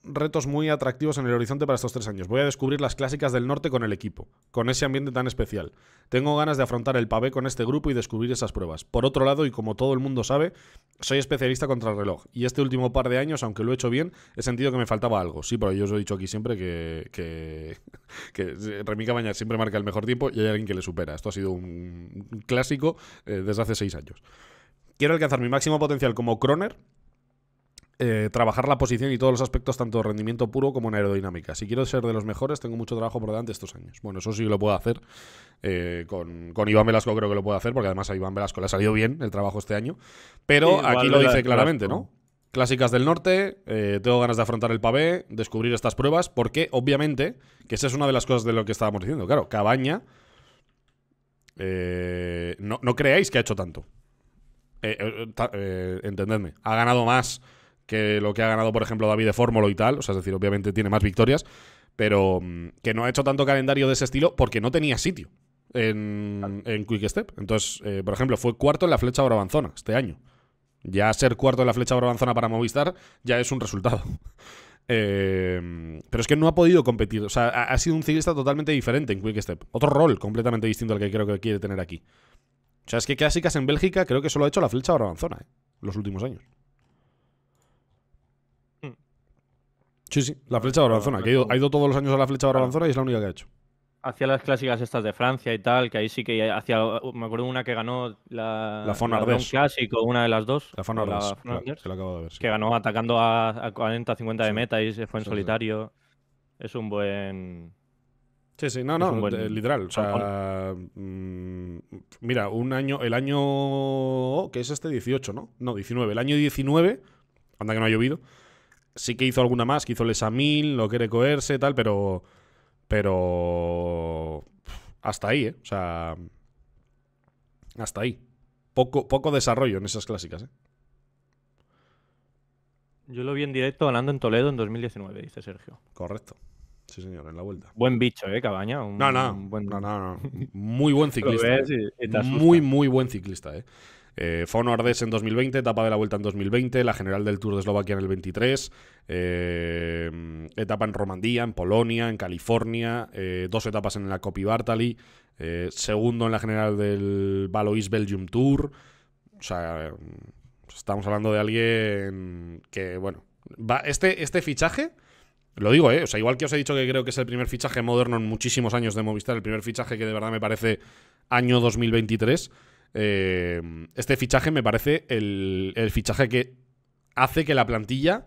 retos muy atractivos en el horizonte para estos tres años. Voy a descubrir las clásicas del norte con el equipo, con ese ambiente tan especial. Tengo ganas de afrontar el pavé con este grupo y descubrir esas pruebas. Por otro lado, y como todo el mundo sabe, soy especialista contra el reloj. Y este último par de años, aunque lo he hecho bien, he sentido que me faltaba algo. Sí, pero yo os he dicho aquí siempre que, que, Remy Cabañas siempre marca el mejor tiempo y hay alguien que le supera. Esto ha sido un clásico eh, desde hace seis años. Quiero alcanzar mi máximo potencial como croner eh, trabajar la posición y todos los aspectos, tanto rendimiento puro como en aerodinámica. Si quiero ser de los mejores, tengo mucho trabajo por delante estos años. Bueno, eso sí lo puedo hacer. Eh, con, Iván Velasco creo que lo puedo hacer, porque además a Iván Velasco le ha salido bien el trabajo este año. Pero aquí lo dice claramente, ¿no? Clásicas del norte, eh, tengo ganas de afrontar el pavé, descubrir estas pruebas, porque obviamente, que esa es una de las cosas de lo que estábamos diciendo, claro, Cabaña, no, creáis que ha hecho tanto. entendedme, ha ganado más que lo que ha ganado, por ejemplo, David de Fórmula y tal. O sea, es decir, obviamente tiene más victorias, pero mm, que no ha hecho tanto calendario de ese estilo porque no tenía sitio en, Quick Step. Entonces, eh, por ejemplo, fue cuarto en la flecha Brabanzona este año. Ya ser cuarto en la flecha Brabanzona para Movistar ya es un resultado. Eh, pero es que no ha podido competir. O sea, ha, sido un ciclista totalmente diferente en Quick Step. Otro rol completamente distinto al que creo que quiere tener aquí. O sea, es que clásicas en Bélgica creo que solo ha hecho la flecha Brabanzona ¿eh? los últimos años. Sí, sí, la flecha de Aranzona. que ha ido, todos los años a la flecha de y es la única que ha hecho. Hacia las clásicas estas de Francia y tal, que ahí sí que hacía. Me acuerdo una que ganó la. La clásico, una de las dos. La Fon Que La, que, acabo de ver, que ganó atacando a, 40, 50 de meta y se fue en solitario. Es un buen. Sí, sí, no, no, eh, literal. O sea, mm, mira, un año, el año. Oh, que es este 18, ¿no? No, 19. El año 19, anda que no ha llovido sí que hizo alguna más, que hizo lesa mil, lo quiere coerse, tal, pero. Pero. Hasta ahí, ¿eh? O sea. Hasta ahí. Poco, poco desarrollo en esas clásicas, ¿eh? Yo lo vi en directo ganando en Toledo en 2019, dice Sergio. Correcto. Sí, señor, en la vuelta. Buen bicho, ¿eh, Cabaña? no, no, no, Muy buen ciclista. muy, muy buen ciclista, ¿eh? Eh, Fono en 2020, etapa de la Vuelta en 2020, la General del Tour de Eslovaquia en el 23, eh, etapa en Romandía, en Polonia, en California, eh, dos etapas en la Copi Bartali, segundo en la General del Valois Belgium Tour. O sea, estamos hablando de alguien que, bueno, va, este, este fichaje... Lo digo, ¿eh? O sea, igual que os he dicho que creo que es el primer fichaje moderno en muchísimos años de Movistar, el primer fichaje que de verdad me parece año 2023. Em, este fichaje me parece el, fichaje que hace que la plantilla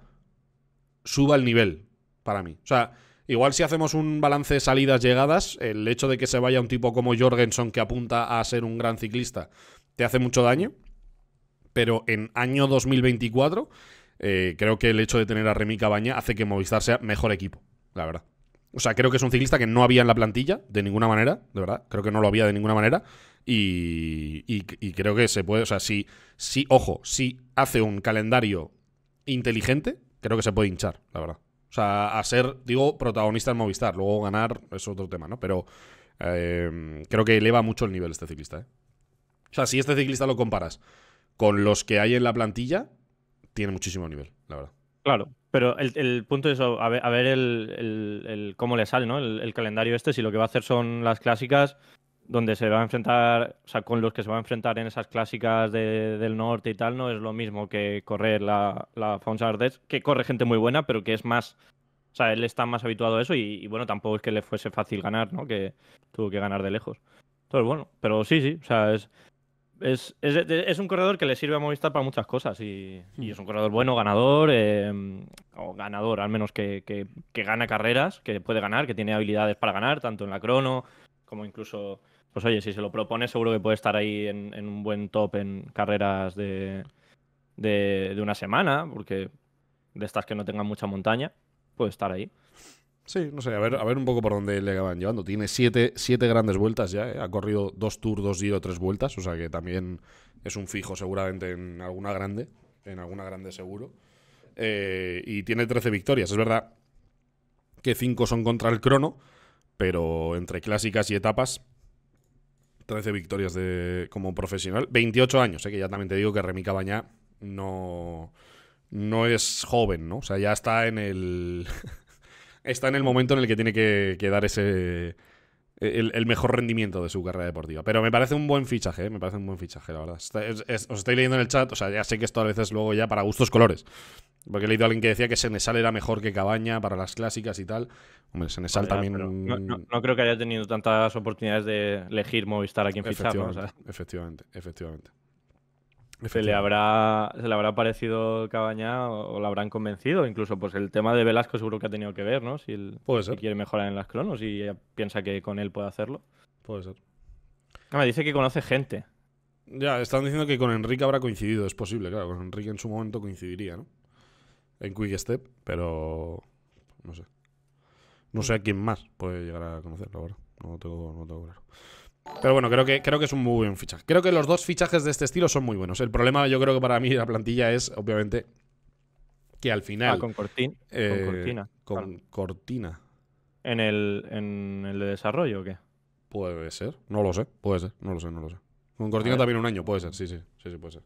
suba el nivel para mí. O sea, Igual si hacemos un balance de salidas-llegadas, el hecho de que se vaya un tipo como Jorgensen que apunta a ser un gran ciclista, te hace mucho daño. Pero en año 2024, eh, creo que el hecho de tener a Remy Cabaña hace que Movistar sea mejor equipo, la verdad. O sea, creo que es un ciclista que no había en la plantilla, de ninguna manera, de verdad. Creo que no lo había de ninguna manera. Y, creo que se puede, o sea, si, ojo, si hace un calendario inteligente, creo que se puede hinchar, la verdad. O sea, a ser, digo, protagonista en Movistar, luego ganar es otro tema, ¿no? Pero eh, creo que eleva mucho el nivel este ciclista, ¿eh? O sea, si este ciclista lo comparas con los que hay en la plantilla, tiene muchísimo nivel, la verdad. Claro, pero el, punto es a ver, a ver el, cómo le sale, ¿no? El, calendario este, si lo que va a hacer son las clásicas, donde se va a enfrentar, o sea, con los que se va a enfrentar en esas clásicas de, del norte y tal, no es lo mismo que correr la, la que corre gente muy buena, pero que es más, o sea, él está más habituado a eso y, bueno, tampoco es que le fuese fácil ganar, ¿no? Que tuvo que ganar de lejos. Entonces, bueno, pero sí, sí, o sea, es, es, un corredor que le sirve a Movistar para muchas cosas y, y es un corredor bueno, ganador, em, o ganador al menos que, que gana carreras, que puede ganar, que tiene habilidades para ganar, tanto en la crono como incluso pues oye, si se lo propone, seguro que puede estar ahí en, un buen top en carreras de, una semana, porque de estas que no tengan mucha montaña, puede estar ahí. Sí, no sé, a ver, un poco por dónde le acaban llevando. Tiene siete, grandes vueltas ya, ¿eh? ha corrido dos tours, dos o tres vueltas, o sea que también es un fijo seguramente en alguna grande, en alguna grande seguro. Eh, y tiene 13 victorias, es verdad que cinco son contra el crono, pero entre clásicas y etapas 13 victorias de, como profesional. 28 años, ¿eh? que ya también te digo que Remy Cabañá no, no es joven, ¿no? O sea, ya está en el. está en el momento en el que tiene que dar ese el, mejor rendimiento de su carrera deportiva. Pero me parece un buen fichaje, ¿eh? me parece un buen fichaje, la verdad. os estoy leyendo en el chat, o sea, ya sé que esto a veces luego ya para gustos colores. Porque he leído a alguien que decía que Senesal era mejor que Cabaña para las clásicas y tal. Hombre, Senesal también. No, creo que haya tenido tantas oportunidades de elegir Movistar a quien fichar. efectivamente, efectivamente se le habrá, le habrá parecido Cabañá o, la habrán convencido. Incluso, pues el tema de Velasco seguro que ha tenido que ver, ¿no? Si, quiere mejorar en las cronos y piensa que con él puede hacerlo. Puede ser. me dice que conoce gente. Ya, están diciendo que con Enrique habrá coincidido, es posible, claro, con Enrique en su momento coincidiría, ¿no? En Quick Step, pero no sé. No sé a quién más puede llegar a conocerlo ahora. No tengo, no tengo claro. Pero bueno, creo que, creo que es un muy buen fichaje. Creo que los dos fichajes de este estilo son muy buenos. El problema, yo creo que para mí la plantilla es, obviamente, que al final. Ah, con, eh, cortina. con cortina. Con cortina. ¿En el, de desarrollo o qué? Puede ser, no lo sé, puede ser, no lo sé, no lo sé. Con cortina también un año, puede ser, sí, sí, sí, sí puede ser.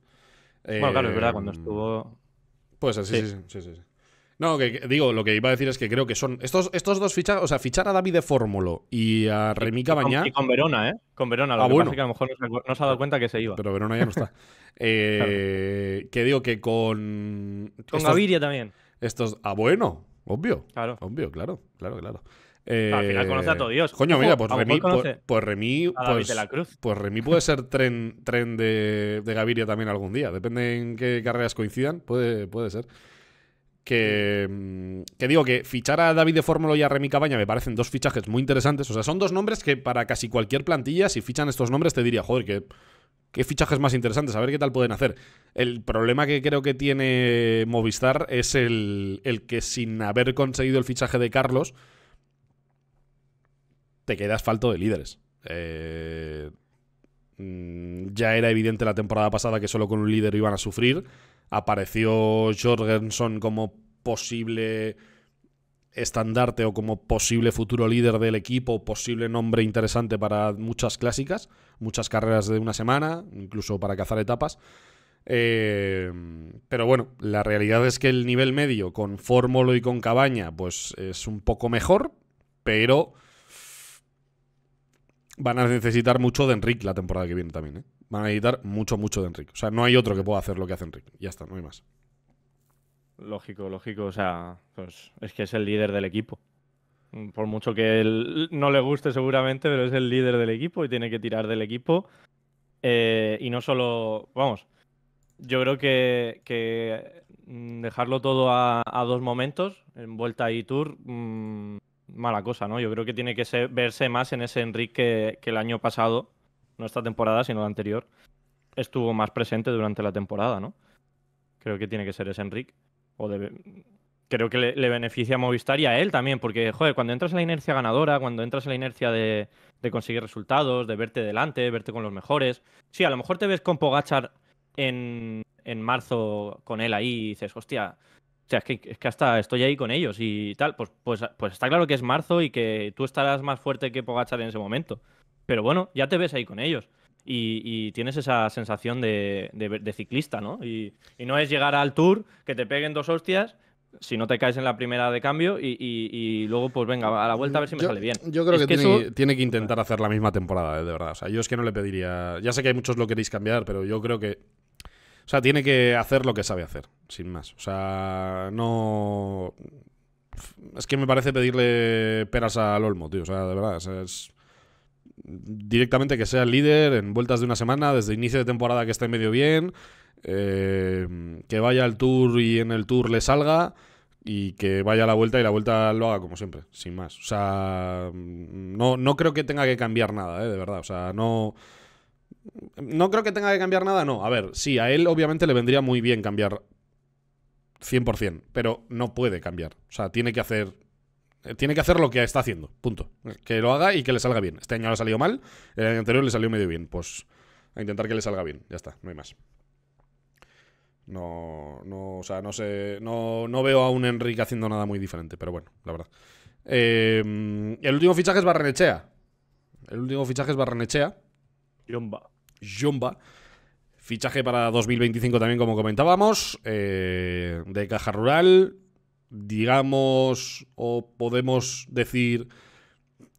bueno, claro, es verdad, cuando eh, estuvo. Puede ser, sí. sí, sí. No, que, digo, lo que iba a decir es que creo que son estos, estos dos fichajes, o sea, fichar a David de Fórmulo y a Remi Cabaña Y con Verona, ¿eh? Con Verona, lo ah, que pasa que a lo mejor no se, ha dado cuenta que se iba. Pero Verona ya no está. Eh, que digo que con. Con Gaviria también. Estos. Ah, bueno, obvio. Claro. Obvio, claro, claro, claro. Eh, al final conoce a eh, todo Dios. Coño, mira, pues, pues Remi pues Remy, pues, de pues puede ser tren, tren de, de Gaviria también algún día. Depende en qué carreras coincidan, puede, puede ser. Mm, que, digo que fichar a David de Fórmula y a Remy Cabaña me parecen dos fichajes muy interesantes. O sea, son dos nombres que para casi cualquier plantilla, si fichan estos nombres, te diría, joder, que qué fichajes más interesantes, a ver qué tal pueden hacer. El problema que creo que tiene Movistar es el, el, que sin haber conseguido el fichaje de Carlos, te quedas falto de líderes. Eh, mm, ya era evidente la temporada pasada que solo con un líder iban a sufrir apareció Jorgensen como posible estandarte o como posible futuro líder del equipo, posible nombre interesante para muchas clásicas, muchas carreras de una semana, incluso para cazar etapas. Eh, pero bueno, la realidad es que el nivel medio con Fórmulo y con Cabaña pues es un poco mejor, pero van a necesitar mucho de Enrique la temporada que viene también. ¿eh? van a editar mucho, mucho de Enrique. O sea, no hay otro que pueda hacer lo que hace Enrique. Ya está, no hay más. Lógico, lógico. O sea, pues es que es el líder del equipo. Por mucho que él no le guste seguramente, pero es el líder del equipo y tiene que tirar del equipo. Eh, y no solo, vamos, yo creo que, dejarlo todo a, dos momentos, en vuelta y tour, mm, mala cosa, ¿no? Yo creo que tiene que verse más en ese Enrique que el año pasado, no esta temporada, sino la anterior, estuvo más presente durante la temporada, ¿no? Creo que tiene que ser ese Enric. O Creo que le, beneficia a Movistar y a él también, porque, joder, cuando entras en la inercia ganadora, cuando entras en la inercia de, conseguir resultados, de verte delante, verte con los mejores. Sí, a lo mejor te ves con Pogachar en, en marzo con él ahí y dices, hostia, o sea, es que, es que, hasta estoy ahí con ellos y tal. Pues, pues, pues está claro que es marzo y que tú estarás más fuerte que Pogachar en ese momento. Pero bueno, ya te ves ahí con ellos. Y, tienes esa sensación de, ciclista, ¿no? Y, no es llegar al tour, que te peguen dos hostias, si no te caes en la primera de cambio, y, luego, pues venga, a la vuelta a ver si me sale bien. Yo creo que, tiene, que intentar hacer la misma temporada, eh, de verdad. O sea, yo es que no le pediría. Ya sé que hay muchos lo queréis cambiar, pero yo creo que o sea, tiene que hacer lo que sabe hacer, sin más. O sea, no. Es que me parece pedirle peras al Olmo, tío. O sea, de verdad, es, directamente que sea el líder en vueltas de una semana, desde inicio de temporada que esté medio bien, eh, que vaya al tour y en el tour le salga y que vaya a la vuelta y la vuelta lo haga como siempre, sin más. O sea, no, no creo que tenga que cambiar nada, eh, de verdad. O sea, no... No creo que tenga que cambiar nada, no. A ver, sí, a él obviamente le vendría muy bien cambiar 100%, pero no puede cambiar. O sea, tiene que hacer eh, tiene que hacer lo que está haciendo, punto. Que lo haga y que le salga bien. Este año le ha salido mal, el año anterior le salió medio bien. Pues a intentar que le salga bien, ya está, no hay más. No, no, o sea, no sé, no, no veo a un Enrique haciendo nada muy diferente, pero bueno, la verdad. Em, el último fichaje es Barrenechea. El último fichaje es Barrenechea. Yomba, Yomba. Fichaje para 2025 también, como comentábamos. Eh, de caja rural digamos o podemos decir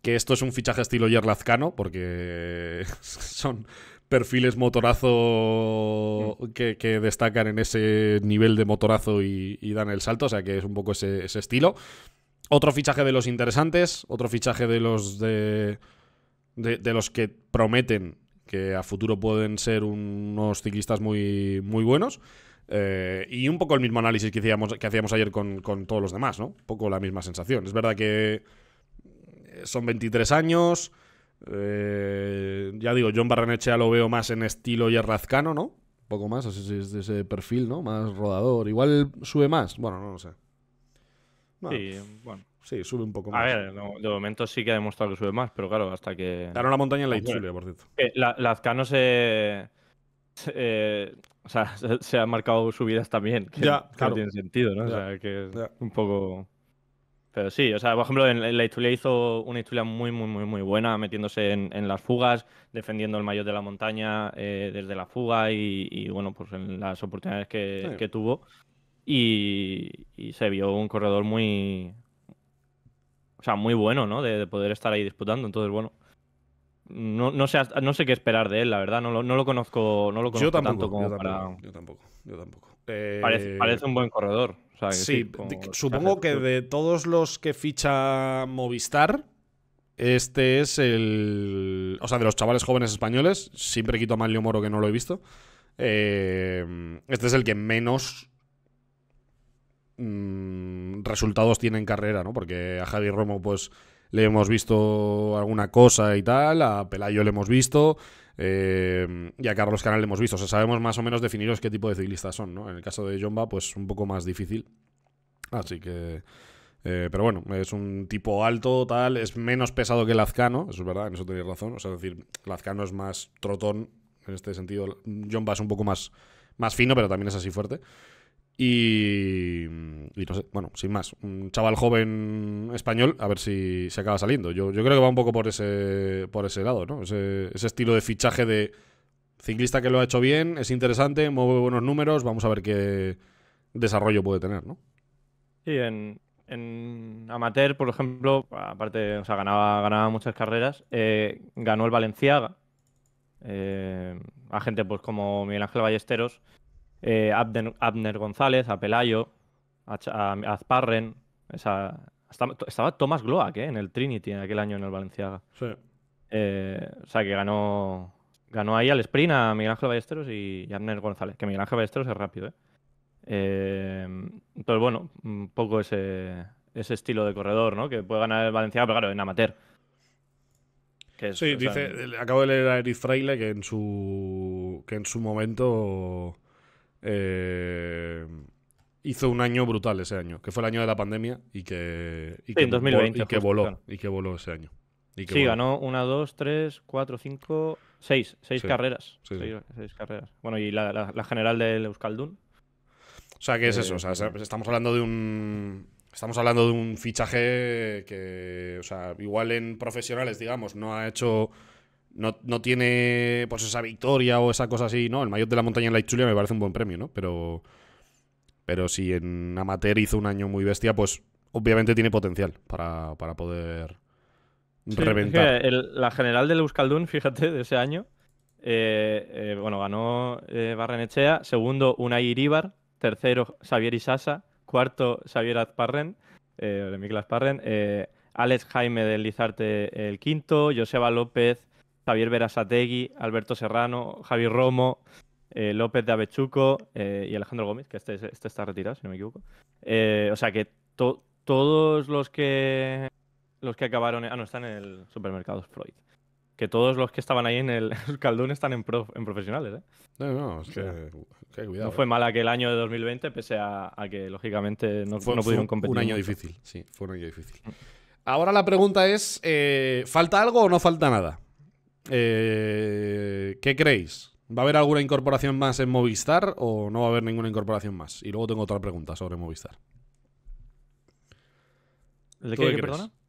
que esto es un fichaje estilo Yerlazcano, porque son perfiles motorazo que, destacan en ese nivel de motorazo y, dan el salto, o sea que es un poco ese, estilo. Otro fichaje de los interesantes, otro fichaje de los de, de, los que prometen que a futuro pueden ser unos ciclistas muy, muy buenos. Eh, y un poco el mismo análisis que hacíamos, que hacíamos ayer con, todos los demás, ¿no? Un poco la misma sensación. Es verdad que eh, son 23 años. Eh, ya digo, John Barrenechea lo veo más en estilo y ¿no? Un poco más, así es de ese perfil, ¿no? Más rodador. Igual sube más. Bueno, no lo sé. Sí, sube un poco más. A ver, de momento sí que ha demostrado que sube más, pero claro, hasta que. Dar una montaña en la Itzulia, por cierto. la, se eh, o sea, se, ha han marcado subidas también, que, no tiene sentido, ¿no? o sea, que un poco... Pero sí, o sea, por ejemplo, en, la historia hizo una historia muy, muy, muy, muy buena, metiéndose en, las fugas, defendiendo el mayor de la montaña eh, desde la fuga y, bueno, pues en las oportunidades que, tuvo. Y, se vio un corredor muy. O sea, muy bueno, ¿no? de poder estar ahí disputando. Entonces, bueno, no, sé, no sé qué esperar de él, la verdad. No lo, conozco, no lo conozco tanto como yo tampoco, Yo tampoco, Parece, eh, un buen corredor. sí, supongo que de todos los que ficha Movistar, este es el. O sea, de los chavales jóvenes españoles, siempre quito a Manlio Moro que no lo he visto. Eh, este es el que menos mm, resultados tiene en carrera, ¿no? Porque a Javi Romo, pues le hemos visto alguna cosa y tal, a Pelayo le hemos visto, eh, y a Carlos Canal le hemos visto. O sea, sabemos más o menos definiros qué tipo de ciclistas son, ¿no? En el caso de Jomba, pues un poco más difícil. Así que... Eh, pero bueno, es un tipo alto, tal, es menos pesado que Lazcano, eso es verdad, en eso tenéis razón. O sea, es decir, Lazcano es más trotón en este sentido. Jomba es un poco más, más fino, pero también es así fuerte. Y, no sé, bueno, sin más, un chaval joven español, a ver si se acaba saliendo. Yo, yo creo que va un poco por ese, por ese lado, ¿no? Ese, estilo de fichaje de ciclista que lo ha hecho bien, es interesante, mueve buenos números, vamos a ver qué desarrollo puede tener, ¿no? Sí, en, en amateur, por ejemplo, aparte, o sea, ganaba, ganaba muchas carreras, eh, ganó el Valenciaga, eh, a gente pues como Miguel Ángel Ballesteros, eh, Abner, González, a Pelayo, a, Azparren. Esa, estaba, estaba Thomas Gloak eh, en el Trinity en aquel año en el Valenciaga. Eh, o sea que ganó, ganó ahí al sprint a Miguel Ángel Ballesteros y, Abner González. Que Miguel Ángel Ballesteros es rápido, entonces, bueno, un poco ese, ese, estilo de corredor, ¿no? Que puede ganar el Valenciaga, pero claro, en amateur. sí, dice, acabo de leer a Eric Fraile que en su que en su momento eh, hizo un año brutal ese año, que fue el año de la pandemia y que, y voló, y que voló ese año. sí, ganó una, dos, tres, cuatro, cinco, seis, seis carreras. carreras. Bueno, y la, general del Euskaldun. O sea, que es eso? Eh, estamos hablando de un. Estamos hablando de un fichaje que, o sea, igual en profesionales, digamos, no ha hecho no, tiene pues esa victoria o esa cosa así, ¿no? El mayor de la montaña en la me parece un buen premio, ¿no? Pero, pero si en amateur hizo un año muy bestia, pues obviamente tiene potencial para, poder reventar. la general del Euskaldun, fíjate, de ese año, eh, eh, bueno, ganó Barren eh, Barrenechea, segundo Unai Iribar, tercero Xavier Isasa, cuarto Xavier Azparren, eh, Parren. Alex Jaime del Lizarte el quinto, Joseba López Javier Verasategui, Alberto Serrano, Javier Romo, eh, López de Avechuco eh, y Alejandro Gómez, que este, este, está retirado, si no me equivoco. Eh, o sea que todos los que los que acabaron. ah, no, están en el supermercado Freud. Que todos los que estaban ahí en el Caldún están en, prof en profesionales, ¿eh? No, no, es que. que cuidado, no fue mal aquel año de 2020, pese a, que, lógicamente, no, pudieron competir. fue Un año difícil, sí, fue un año difícil. Ahora la pregunta es: ¿falta algo o no falta nada? Eh, ¿Qué creéis? ¿Va a haber alguna incorporación más en Movistar o no va a haber ninguna incorporación más? Y luego tengo otra pregunta sobre Movistar.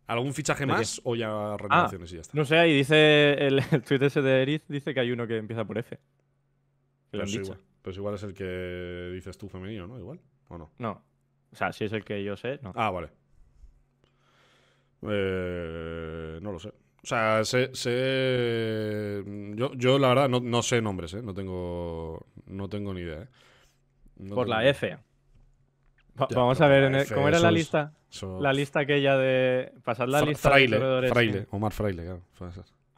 ¿Algún fichaje más o ya renovaciones y ya está? Ah, no sé, y dice el, tuit ese de Eriz, dice que hay uno que empieza por F. Pero igual, es el que dices tú femenino, ¿no? Igual, ¿o no? No. O sea, si es el que yo sé, no. Ah, vale. Eh, no lo sé. O sea, sé, Yo, yo, la verdad no, no sé nombres, ¿eh? no tengo, no tengo ni idea. ¿eh? Por la F. vamos a ver, ¿cómo era la lista? La lista aquella de. Pasad la lista. Fraile, Fraile, Omar Fraile, claro.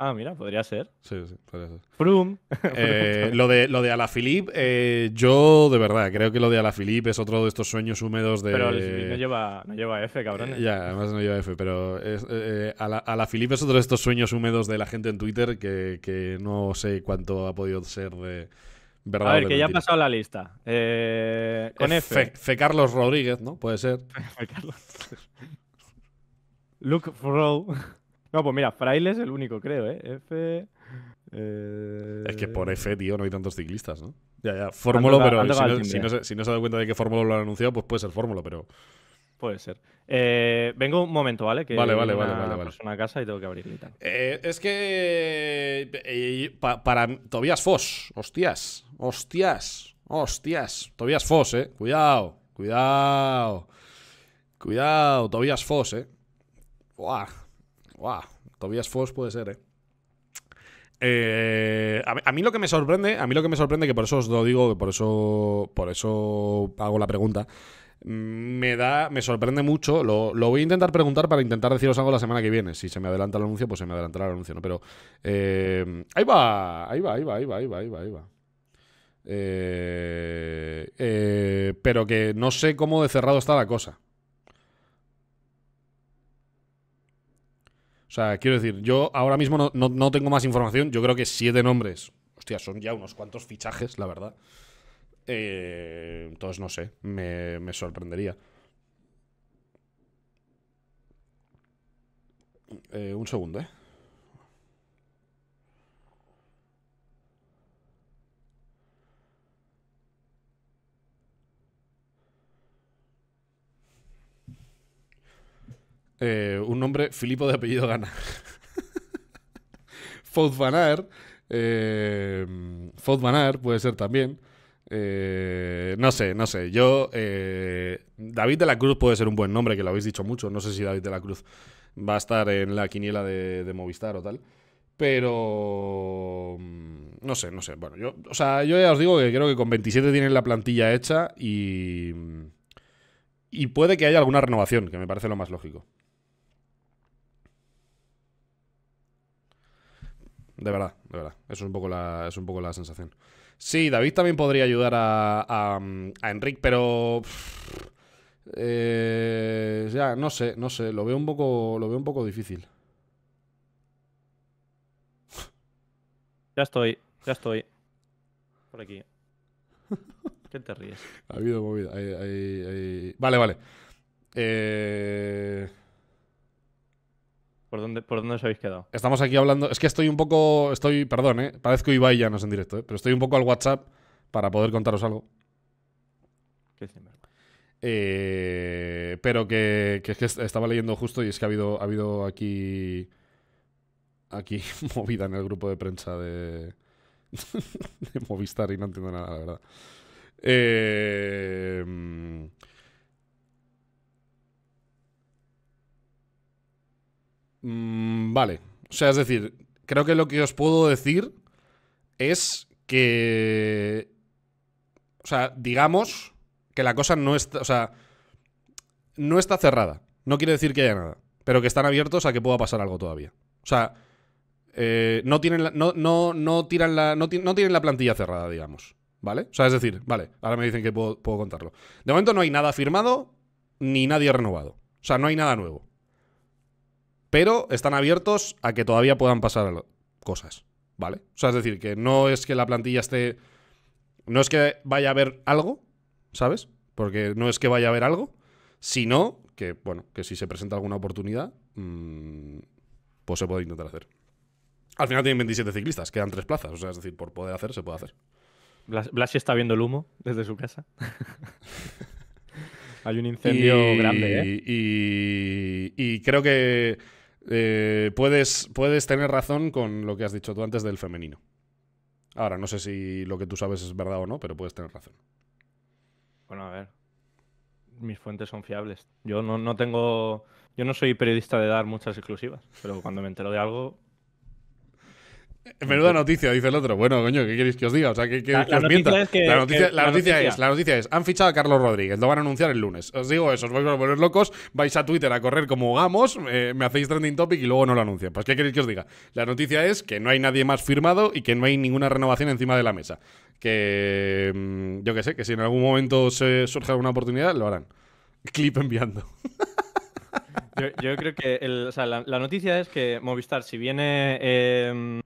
Ah, mira, podría ser. Sí, sí, podría ser. Eh, lo de, lo de Alaphilippe, eh, yo de verdad creo que lo de Alaphilippe es otro de estos sueños húmedos de... Pero no lleva, no lleva F, cabrón. Eh, ya, además no lleva F, pero es, es otro de estos sueños húmedos de la gente en Twitter que, no sé cuánto ha podido ser de... Verdad, a ver, que ya ha pasado la lista. con F. F. Carlos Rodríguez, ¿no? Puede ser. F. Carlos. for all... No, pues mira, Fraile es el único, creo, ¿eh? F. Eh, es que por F, tío, no hay tantos ciclistas, ¿no? Ya, ya. Fórmula, pero si no, si, no se, ha dado cuenta de que Fórmula lo han anunciado, pues puede ser Fórmula, pero. Puede ser. Eh, vengo un momento, ¿vale? Que vale, vale, vale, vale, vale. casa y tengo que abrir eh, es que. para Tobias Foss, hostias, hostias, hostias. Tobias Foss, ¿eh? Cuidado, cuidado. Cuidado, Tobias Foss, ¿eh? Buah. Wow, Tobias Foss puede ser, ¿eh? eh a, mí lo que me sorprende, a mí lo que me sorprende, que por eso os lo digo, por eso, por eso hago la pregunta, mm, me da, me sorprende mucho. Lo, voy a intentar preguntar para intentar deciros algo la semana que viene. Si se me adelanta el anuncio, pues se me adelantará el anuncio, ¿no? Pero eh, ahí va, ahí va, ahí va, ahí va, ahí va, ahí va, eh, pero que no sé cómo de cerrado está la cosa. O sea, quiero decir, yo ahora mismo no, tengo más información. Yo creo que siete nombres, hostia, son ya unos cuantos fichajes, la verdad. Eh, entonces, no sé, me, me sorprendería. Eh, un segundo, ¿eh? Eh, un nombre Filipo de apellido Gana. Fozbanar Van eh, puede ser también. Eh, no sé, no sé. Yo. Eh, David de la Cruz puede ser un buen nombre, que lo habéis dicho mucho. No sé si David de la Cruz va a estar en la quiniela de, Movistar o tal. Pero. Mm, no sé, no sé. Bueno, yo. O sea, yo ya os digo que creo que con 27 tienen la plantilla hecha y. Y puede que haya alguna renovación, que me parece lo más lógico. De verdad, de verdad. Eso es un poco la, es un poco la sensación. Sí, David también podría ayudar a, a, Enric, pero. Eh, ya, no sé, no sé. Lo veo un poco, lo veo un poco difícil. Ya estoy, ya estoy. Por aquí. ¿Qué te ríes? Ha habido movida. Vale, vale. Eh. ¿Por dónde, ¿Por os habéis quedado? Estamos aquí hablando. Es que estoy un poco. Estoy. Perdón, ¿eh? Parezco Ibai es en directo, ¿eh? Pero estoy un poco al WhatsApp para poder contaros algo. ¿Qué eh, pero que, que, es que estaba leyendo justo y es que ha habido, ha habido aquí. Aquí movida en el grupo de prensa de. de Movistar y no entiendo nada, la verdad. Eh. Mm, vale. O sea, es decir, creo que lo que os puedo decir es que. O sea, digamos que la cosa no está. O sea, no está cerrada. No quiere decir que haya nada. Pero que están abiertos a que pueda pasar algo todavía. O sea, eh, no, tienen la, no, tiran la, tienen la plantilla cerrada, digamos. ¿Vale? O sea, es decir, vale, ahora me dicen que puedo, puedo contarlo. De momento no hay nada firmado ni nadie renovado. O sea, no hay nada nuevo pero están abiertos a que todavía puedan pasar cosas, ¿vale? O sea, es decir, que no es que la plantilla esté... No es que vaya a haber algo, ¿sabes? Porque no es que vaya a haber algo, sino que, bueno, que si se presenta alguna oportunidad, mm, pues se puede intentar hacer. Al final tienen 27 ciclistas, quedan tres plazas, o sea, es decir, por poder hacer, se puede hacer. Blasi está viendo el humo desde su casa. Hay un incendio grande, ¿eh? y creo que eh, puedes, puedes tener razón con lo que has dicho tú antes del femenino. Ahora, no sé si lo que tú sabes es verdad o no, pero puedes tener razón. Bueno, a ver. Mis fuentes son fiables. Yo no, no tengo. Yo no soy periodista de dar muchas exclusivas, pero cuando me entero de algo, Menuda noticia, dice el otro. Bueno, coño, ¿qué queréis que os diga? O sea, la, que os la, noticia, Es, han fichado a Carlos Rodríguez, lo van a anunciar el lunes. Os digo eso, os vais a volver locos, vais a Twitter a correr como gamos, eh, me hacéis trending topic y luego no lo anuncian. Pues, ¿qué queréis que os diga? La noticia es que no hay nadie más firmado y que no hay ninguna renovación encima de la mesa. Que, mm, yo qué sé, que si en algún momento se surge alguna oportunidad, lo harán. Clip enviando. Yo, creo que la, noticia es que Movistar, si viene em,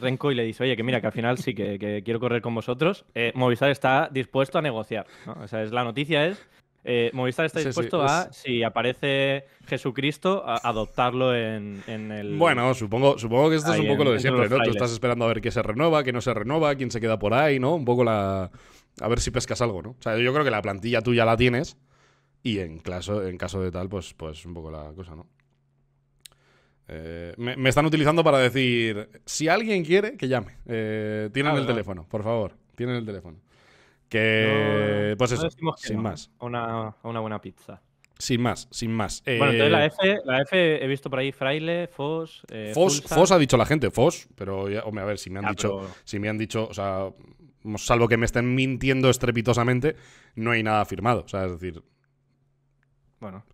Renko y le dice, oye, que mira, que al final sí que, quiero correr con vosotros, eh, Movistar está dispuesto a negociar. ¿no? O sea, es, la noticia es, eh, Movistar está dispuesto a, si aparece Jesucristo, a adoptarlo en, el... Bueno, supongo, supongo que esto es un poco lo de siempre, ¿no? Tú estás esperando a ver qué se renueva, qué no se renueva, quién se queda por ahí, ¿no? Un poco la... A ver si pescas algo, ¿no? O sea, yo creo que la plantilla tuya la tienes y en caso, en caso de tal, pues, pues un poco la cosa, ¿no? Eh, me, están utilizando para decir, si alguien quiere, que llame. Eh, tienen ah, el teléfono, por favor. Tienen el teléfono. Que, pues eso, sin más. una, buena pizza. Sin más, sin más. bueno, entonces la eh, F, la F he visto por ahí Fraile, Fos. Fos, ha dicho la gente, Fos, pero hombre, a ver, si me han dicho, si me han dicho, o sea, salvo que me estén mintiendo estrepitosamente, no hay nada firmado. O sea, es decir, bueno.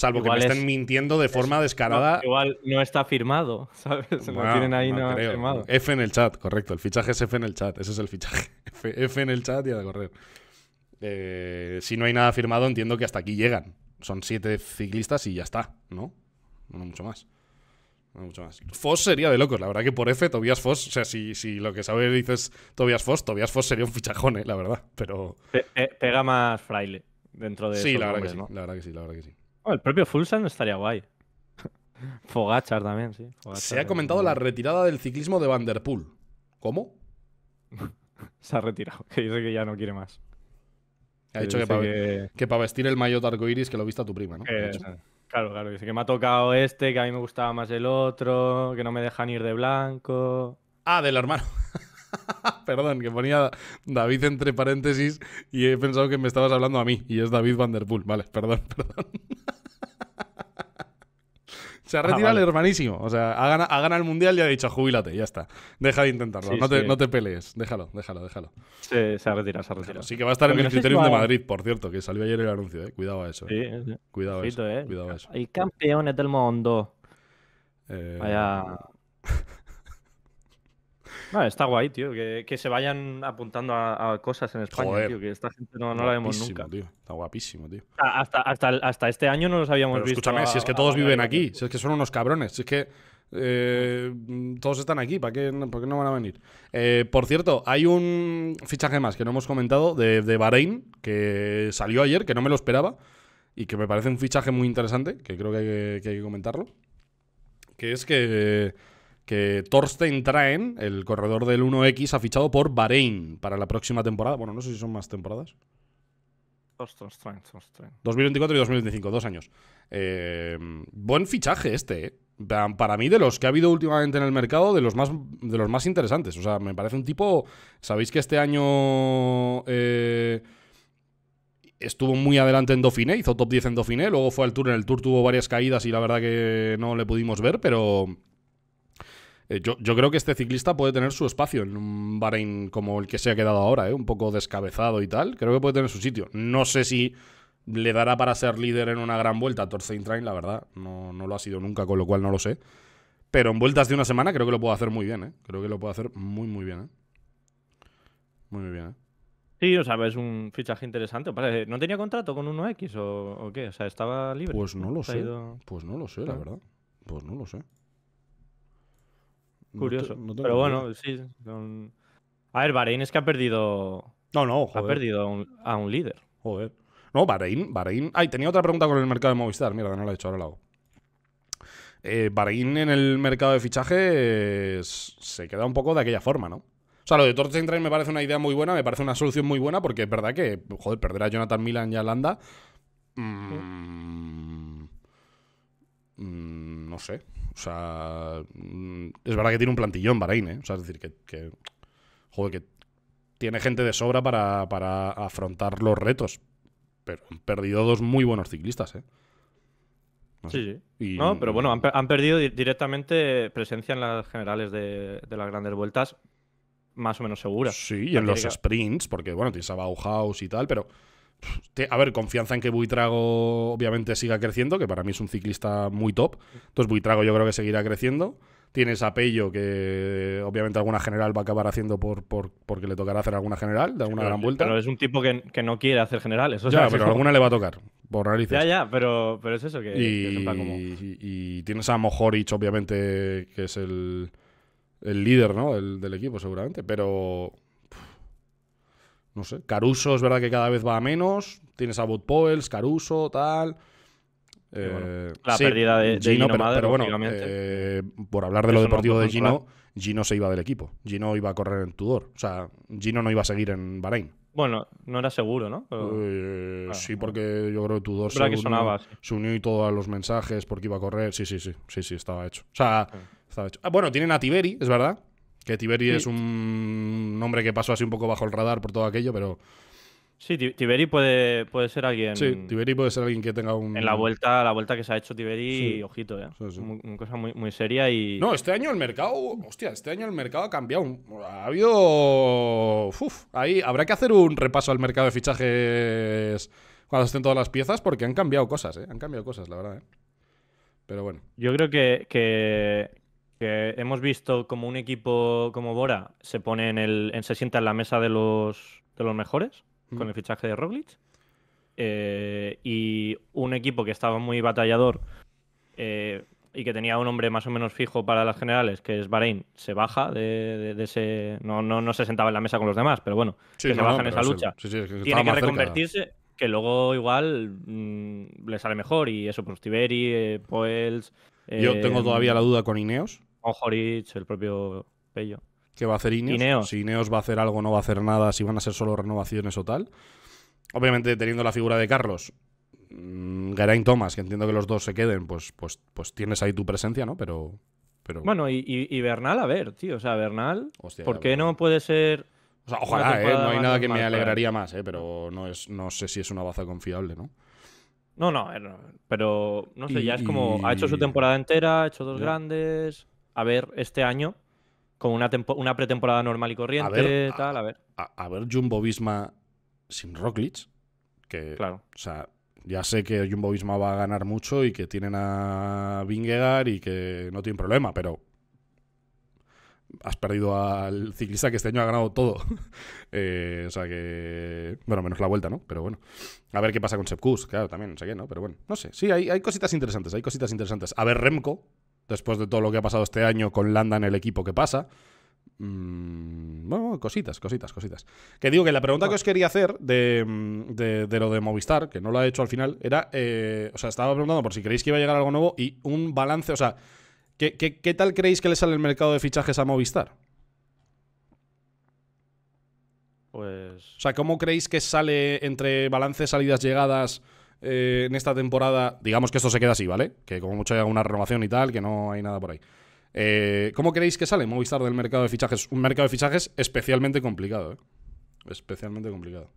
Salvo que me estén mintiendo de forma descarada. igual no está firmado, ¿sabes? Se lo tienen ahí no, firmado. F en el chat, correcto. El fichaje es F en el chat. Ese es el fichaje. F, en el chat y a correr. Eh, si no hay nada firmado, entiendo que hasta aquí llegan. Son siete ciclistas y ya está, ¿no? No mucho más. No mucho más. Foss sería de locos, la verdad que por F, Tobias Foss, o sea, si, si lo que sabes dices Tobias Foss, Tobias Foss sería un fichajón, eh, la verdad, pero... Eh, pega más fraile dentro de... Sí, la sí la verdad que sí, la verdad que sí. Oh, el propio Fulsan estaría guay. Fogachar también, sí. Se ha comentado la retirada del ciclismo de Vanderpool. ¿Cómo? Se ha retirado, que dice que ya no quiere más. Ha dicho que, para, que... para vestir el maillot arcoiris que lo vista a tu prima, ¿no? claro, claro. Dice que me ha tocado este, que a mí me gustaba más el otro, que no me dejan ir de blanco. Ah, del hermano. Perdón, que ponía David entre paréntesis y he pensado que me estabas hablando a mí y es David Vanderpool. Vale, perdón, perdón. Se ha ah, retirado el hermanísimo. O sea, ha ganado, el mundial y ha dicho, jubilate, ya está. Deja de intentarlo. no, te, pelees. Déjalo, déjalo, déjalo. se ha retirado, se ha retirado. Sí que va a estar en el Criterium de Madrid, por cierto, que salió ayer el anuncio. ¿eh? Cuidado a eso. Eh. Cuidado, eso. Eh. Cuidado a eso. Hay campeones del mundo. Eh, Vaya. está guay, tío, que, se vayan apuntando a, cosas en España, tío, que esta gente no, la vemos nunca. está guapísimo, tío. Ah, hasta, este año no los habíamos visto. Escúchame, si es que todos viven aquí, si es que son unos cabrones, si es que eh, todos están aquí, ¿para qué, ¿por qué no van a venir? Eh, por cierto, hay un fichaje más que no hemos comentado de, de Bahrein, que salió ayer, que no me lo esperaba, y que me parece un fichaje muy interesante, que creo que, hay que comentarlo, que es que que Thorstein Traen, el corredor del 1X, ha fichado por Bahrein para la próxima temporada. Bueno, no sé si son más temporadas. 2024 y 2025, dos años. Eh, buen fichaje este, eh. Para mí, de los que ha habido últimamente en el mercado, de los más, de los más interesantes. O sea, me parece un tipo. Sabéis que este año. Eh, estuvo muy adelante en Dauphiné, hizo top 10 en Dauphiné, luego fue al Tour, en el Tour tuvo varias caídas y la verdad que no le pudimos ver, pero eh, yo, creo que este ciclista puede tener su espacio en un Bahrein como el que se ha quedado ahora, ¿eh? un poco descabezado y tal. Creo que puede tener su sitio. No sé si le dará para ser líder en una gran vuelta a Torstein Train, la verdad. No, no lo ha sido nunca, con lo cual no lo sé. Pero en vueltas de una semana creo que lo puedo hacer muy bien, ¿eh? Creo que lo puede hacer muy, muy bien, ¿eh? Muy, muy bien, ¿eh? Sí, o sea, es un fichaje interesante. ¿No tenía contrato con 1X o, qué? O sea, ¿estaba libre? Pues no lo sé. Pues no lo sé, la verdad. Pues no lo sé. Curioso. pero bueno, sí. A ver, Bahrein es que ha perdido. No, no, joder. Ha perdido a un, líder. Joder. No, Bahrein, Bahrein. Ay, tenía otra pregunta con el mercado de Movistar. Mira, no la he hecho, ahora eh, Bahrein en el mercado de fichajes se queda un poco de aquella forma, ¿no? O sea, lo de Torch Train me parece una idea muy buena, me parece una solución muy buena, porque es verdad que, joder, perder a Jonathan Milan y a Landa. Mm, mm, no sé. O sea, mm, es verdad que tiene un plantillón Bahrein, ¿eh? O sea, es decir, que, joder, que tiene gente de sobra para, afrontar los retos. Pero han perdido dos muy buenos ciclistas, ¿eh? sí, sí. No, pero bueno, han, perdido directamente presencia en las generales de, las grandes vueltas, más o menos seguras. Sí, y en los sprints, porque bueno, tienes a Bauhaus y tal, pero a ver, confianza en que Buitrago obviamente siga creciendo, que para mí es un ciclista muy top. Entonces Buitrago yo creo que seguirá creciendo. Tienes a Pello, que obviamente alguna general va a acabar haciendo por, porque le tocará hacer alguna general de alguna gran vuelta. Pero es un tipo que, no quiere hacer generales. O pero alguna le va a tocar, por narices. Ya, ya, pero, pero es eso que, y, como... tienes a Mojorich, obviamente, que es el, el líder ¿no? del equipo, seguramente. Pero no sé. Caruso es verdad que cada vez va a menos. Tienes a Bud Caruso, tal. Eh, la pérdida de, Gino, pero, bueno, eh, por hablar de lo deportivo de Gino, Gino se iba del equipo. Gino iba a correr en Tudor. O sea, Gino no iba a seguir en Bahrein. Bueno, no era seguro, ¿no? Eh, sí, porque yo creo que Tudor se, unió, y todo a los mensajes porque iba a correr. Sí, sí, sí, sí, sí, estaba hecho. O sea, estaba hecho. Ah, bueno, tienen a Tiberi, es verdad, que Tiberi es un nombre que pasó así un poco bajo el radar por todo aquello, pero. Sí, Tiberi puede, puede ser alguien. Sí, Tiberi puede ser alguien que tenga un. En la vuelta, la vuelta que se ha hecho Tiberi, ojito, ¿eh? una cosa muy, seria y. No, este año el mercado. Hostia, este año el mercado ha cambiado. Ha habido. Uf, ahí habrá que hacer un repaso al mercado de fichajes cuando estén todas las piezas, porque han cambiado cosas, ¿eh? Han cambiado cosas, la verdad, ¿eh? Pero bueno. Yo creo que, que, que hemos visto como un equipo como Bora se pone en el, en, se sienta en la mesa de los, de los mejores con el fichaje de Roglic. Eh, y un equipo que estaba muy batallador eh, y que tenía un hombre más o menos fijo para las generales, que es Bahrein, se baja de, ese. No, se sentaba en la mesa con los demás, pero bueno, que se baja en esa lucha. Tiene que reconvertirse, que luego igual mm, le sale mejor. Y eso, pues Tiberi, eh, Poels. Yo tengo todavía la duda con Ineos. Con el propio Pello. ¿Qué va a hacer Ineos? Si Ineos va a hacer algo, no va a hacer nada, si van a ser solo renovaciones o tal. Obviamente, teniendo la figura de Carlos, mm, Geraint Thomas, que entiendo que los dos se queden, pues, pues, pues tienes ahí tu presencia, ¿no? Pero. pero... Bueno, y, Bernal, a ver, tío. O sea, Bernal, ¿por qué no puede ser.? O sea, ojalá, ¿eh? No hay nada que me alegraría más, ¿eh? Pero no, es, no sé si es una baza confiable, ¿no? No, no, eh, pero no sé, ya es como. Ha hecho su temporada entera, ha hecho dos grandes a ver este año con una, una pretemporada normal y corriente, a ver, a, ver. A, Jumbo Visma sin Roglic, que, claro. o sea, ya sé que Jumbo Visma va a ganar mucho y que tienen a Vingegaard y que no tienen problema, pero has perdido al ciclista que este año ha ganado todo. Eh, o sea que. Bueno, menos la vuelta, ¿no? Pero bueno. A ver qué pasa con Cus claro, también, no sé qué, ¿no? Pero bueno, no sé. Sí, hay, hay, cositas interesantes, hay cositas interesantes. A ver, Remco, después de todo lo que ha pasado este año con Landa en el equipo que pasa. Mm, bueno, cositas, cositas, cositas. Que digo que la pregunta que os quería hacer de, mm, de, lo de Movistar, que no lo ha hecho al final, era, eh, o sea, estaba preguntando por si creéis que iba a llegar algo nuevo y un balance, o sea, ¿qué, qué, qué tal creéis que le sale el mercado de fichajes a Movistar? Pues... O sea, ¿cómo creéis que sale entre balance, salidas, llegadas? Eh, en esta temporada, digamos que esto se queda así, ¿vale? Que como mucho hay alguna renovación y tal, que no hay nada por ahí. Eh, ¿Cómo creéis que sale Movistar del mercado de fichajes? Un mercado de fichajes especialmente complicado, ¿eh? Especialmente complicado.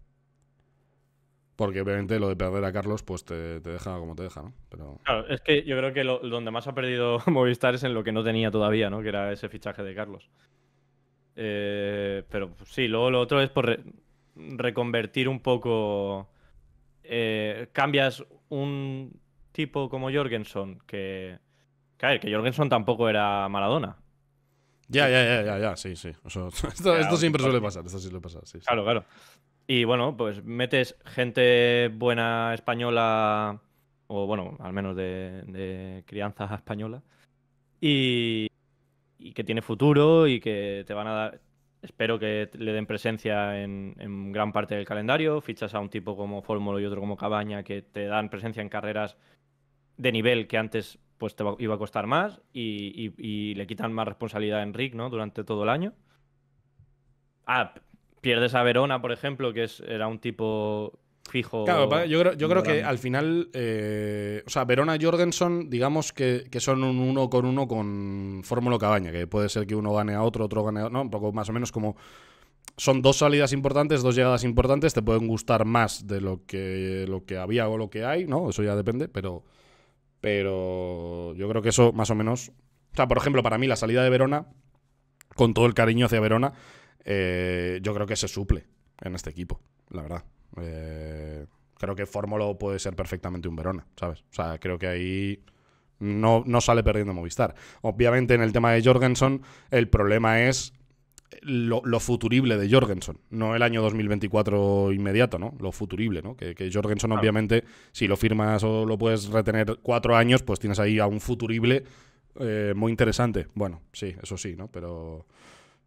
Porque obviamente lo de perder a Carlos, pues te, deja como te deja, ¿no? Claro, es que yo creo que lo, donde más ha perdido Movistar es en lo que no tenía todavía, ¿no? Que era ese fichaje de Carlos. Eh, pero pues, sí, luego lo otro es por pues, reconvertir un poco eh, cambias un tipo como Jorgensen, que. Jorgensen tampoco era Maradona. Ya, ya, ya, ya, ya, sí, sí. esto, siempre suele pasar, esto Claro, claro. Y bueno, pues metes gente buena española, o bueno, al menos de, crianza española, y, y que tiene futuro y que te van a dar. Espero que le den presencia en, gran parte del calendario. Fichas a un tipo como Fórmula y otro como Cabaña que te dan presencia en carreras de nivel que antes pues te iba a costar más y, le quitan más responsabilidad a Enric ¿no? durante todo el año. Ah, pierdes a Verona, por ejemplo, que era un tipo fijo. yo creo, yo creo que al final, eh, o sea, Verona y Jorgensen, digamos que, son un uno con uno con Fórmula Cabaña, que puede ser que uno gane a otro, otro gane a otro, ¿no? Un poco más o menos como. Son dos salidas importantes, dos llegadas importantes, te pueden gustar más de lo que, lo que había o lo que hay, ¿no? Eso ya depende, pero, pero yo creo que eso más o menos... O sea, por ejemplo, para mí la salida de Verona, con todo el cariño hacia Verona, eh, yo creo que se suple en este equipo, la verdad. Eh, creo que Fórmula puede ser perfectamente un Verona, ¿sabes? O sea, creo que ahí no, no sale perdiendo Movistar. Obviamente en el tema de Jorgensen, el problema es lo, futurible de Jorgensen, no el año 2024 inmediato, ¿no? Lo futurible, ¿no? Que, que Jorgensen, obviamente, si lo firmas o lo puedes retener cuatro años, pues tienes ahí a un futurible eh, muy interesante. Bueno, sí, eso sí, ¿no? Pero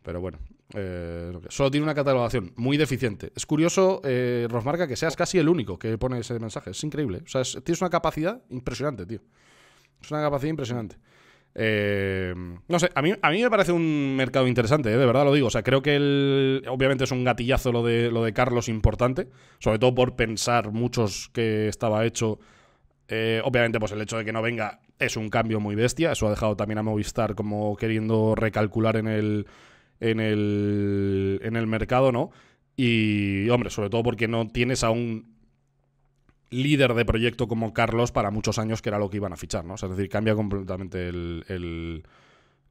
pero bueno, eh, solo tiene una catalogación muy deficiente. Es curioso, eh, Rosmarca, que seas casi el único que pone ese mensaje. Es increíble. O sea, tienes una capacidad impresionante, tío. Es una capacidad impresionante. Eh, no sé, a mí, a mí me parece un mercado interesante, eh, de verdad lo digo. O sea, creo que el, obviamente es un gatillazo lo de, lo de Carlos importante, sobre todo por pensar muchos que estaba hecho. Eh, obviamente, pues el hecho de que no venga es un cambio muy bestia. Eso ha dejado también a Movistar como queriendo recalcular en el, en el, en el mercado, ¿no? Y, hombre, sobre todo porque no tienes a un líder de proyecto como Carlos para muchos años, que era lo que iban a fichar, ¿no? O sea, es decir, cambia completamente el,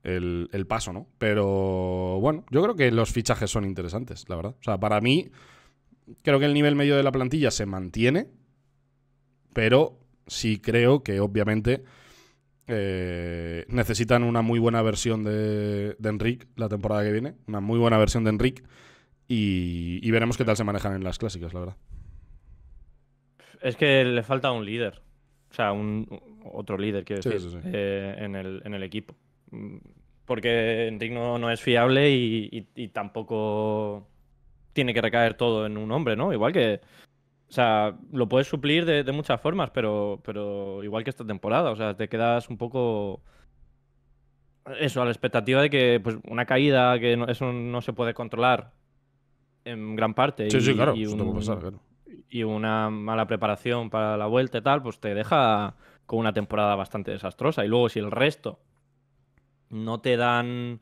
el, el, paso, ¿no? Pero bueno, yo creo que los fichajes son interesantes, la verdad. O sea, para mí, creo que el nivel medio de la plantilla se mantiene, pero sí creo que obviamente eh, necesitan una muy buena versión de, Enrique Enric la temporada que viene. Una muy buena versión de Enric. Y, veremos qué tal se manejan en las clásicas, la verdad. Es que le falta un líder. O sea, un, otro líder, quiero eh, en, el, equipo. Porque Enric no, no es fiable y tampoco tiene que recaer todo en un hombre, ¿no? Igual que o sea, lo puedes suplir de, muchas formas, pero, pero igual que esta temporada, o sea, te quedas un poco... Eso, a la expectativa de que pues, una caída que eso no se puede controlar en gran parte. Sí, y, sí, claro, y, pasar, y una mala preparación para la vuelta y tal, pues te deja con una temporada bastante desastrosa. Y luego si el resto no te dan,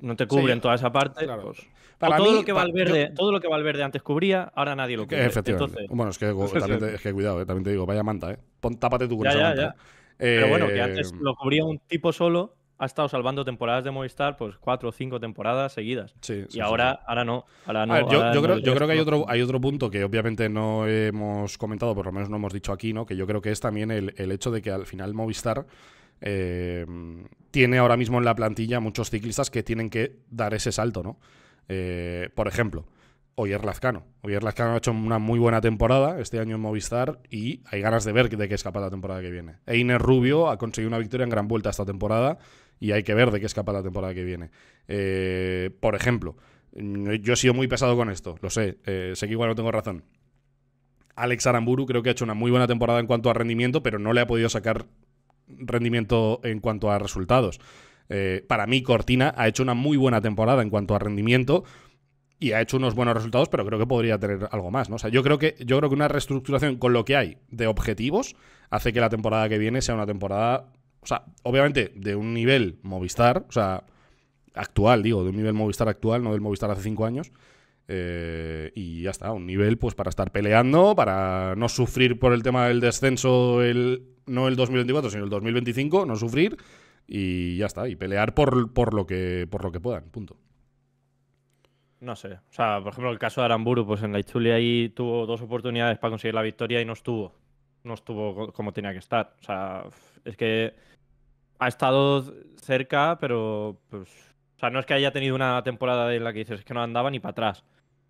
no te cubren toda esa parte, pues todo, lo que va Valverde, todo lo que antes cubría, ahora nadie lo cubre. Efectivamente. bueno, es que, cuidado, eh, también te digo, vaya manta, ¿eh? tápate tú con esa manta. Eh. Pero bueno, que eh, antes lo cubría un tipo solo, ha estado salvando temporadas de Movistar, pues cuatro o cinco temporadas seguidas. y ahora, ahora no. yo, creo, que hay otro, hay otro punto que obviamente no hemos comentado, por lo menos no hemos dicho aquí, ¿no? Que yo creo que es también el, hecho de que al final Movistar. tiene ahora mismo en la plantilla muchos ciclistas que tienen que dar ese salto, ¿no? Eh, por ejemplo, Oyer Lazcano. Oyer Lazcano ha hecho una muy buena temporada este año en Movistar y hay ganas de ver de qué escapa la temporada que viene. Einer Rubio ha conseguido una victoria en Gran Vuelta esta temporada y hay que ver de qué escapa la temporada que viene. Eh, por ejemplo, yo he sido muy pesado con esto, lo sé, eh, sé que igual no tengo razón. Alex Aramburu creo que ha hecho una muy buena temporada en cuanto a rendimiento, pero no le ha podido sacar rendimiento en cuanto a resultados. Eh, para mí, Cortina ha hecho una muy buena temporada en cuanto a rendimiento y ha hecho unos buenos resultados, pero creo que podría tener algo más, ¿no? O yo creo que, yo creo que una reestructuración con lo que hay de objetivos hace que la temporada que viene sea una temporada. O sea, obviamente, de un nivel Movistar, o sea, actual, digo, de un nivel Movistar actual, no del Movistar hace cinco años. Eh, y ya está, un nivel pues para estar peleando, para no sufrir por el tema del descenso, el, no el 2024, sino el 2025, no sufrir y ya está, y pelear por, lo, que, por lo que puedan, punto. No sé, o sea, por ejemplo, el caso de Aramburu, pues en la Ichulia ahí tuvo dos oportunidades para conseguir la victoria y no estuvo, no estuvo como tenía que estar, o sea, es que ha estado cerca, pero pues, o sea, no es que haya tenido una temporada en la que dices, es que no andaba ni para atrás,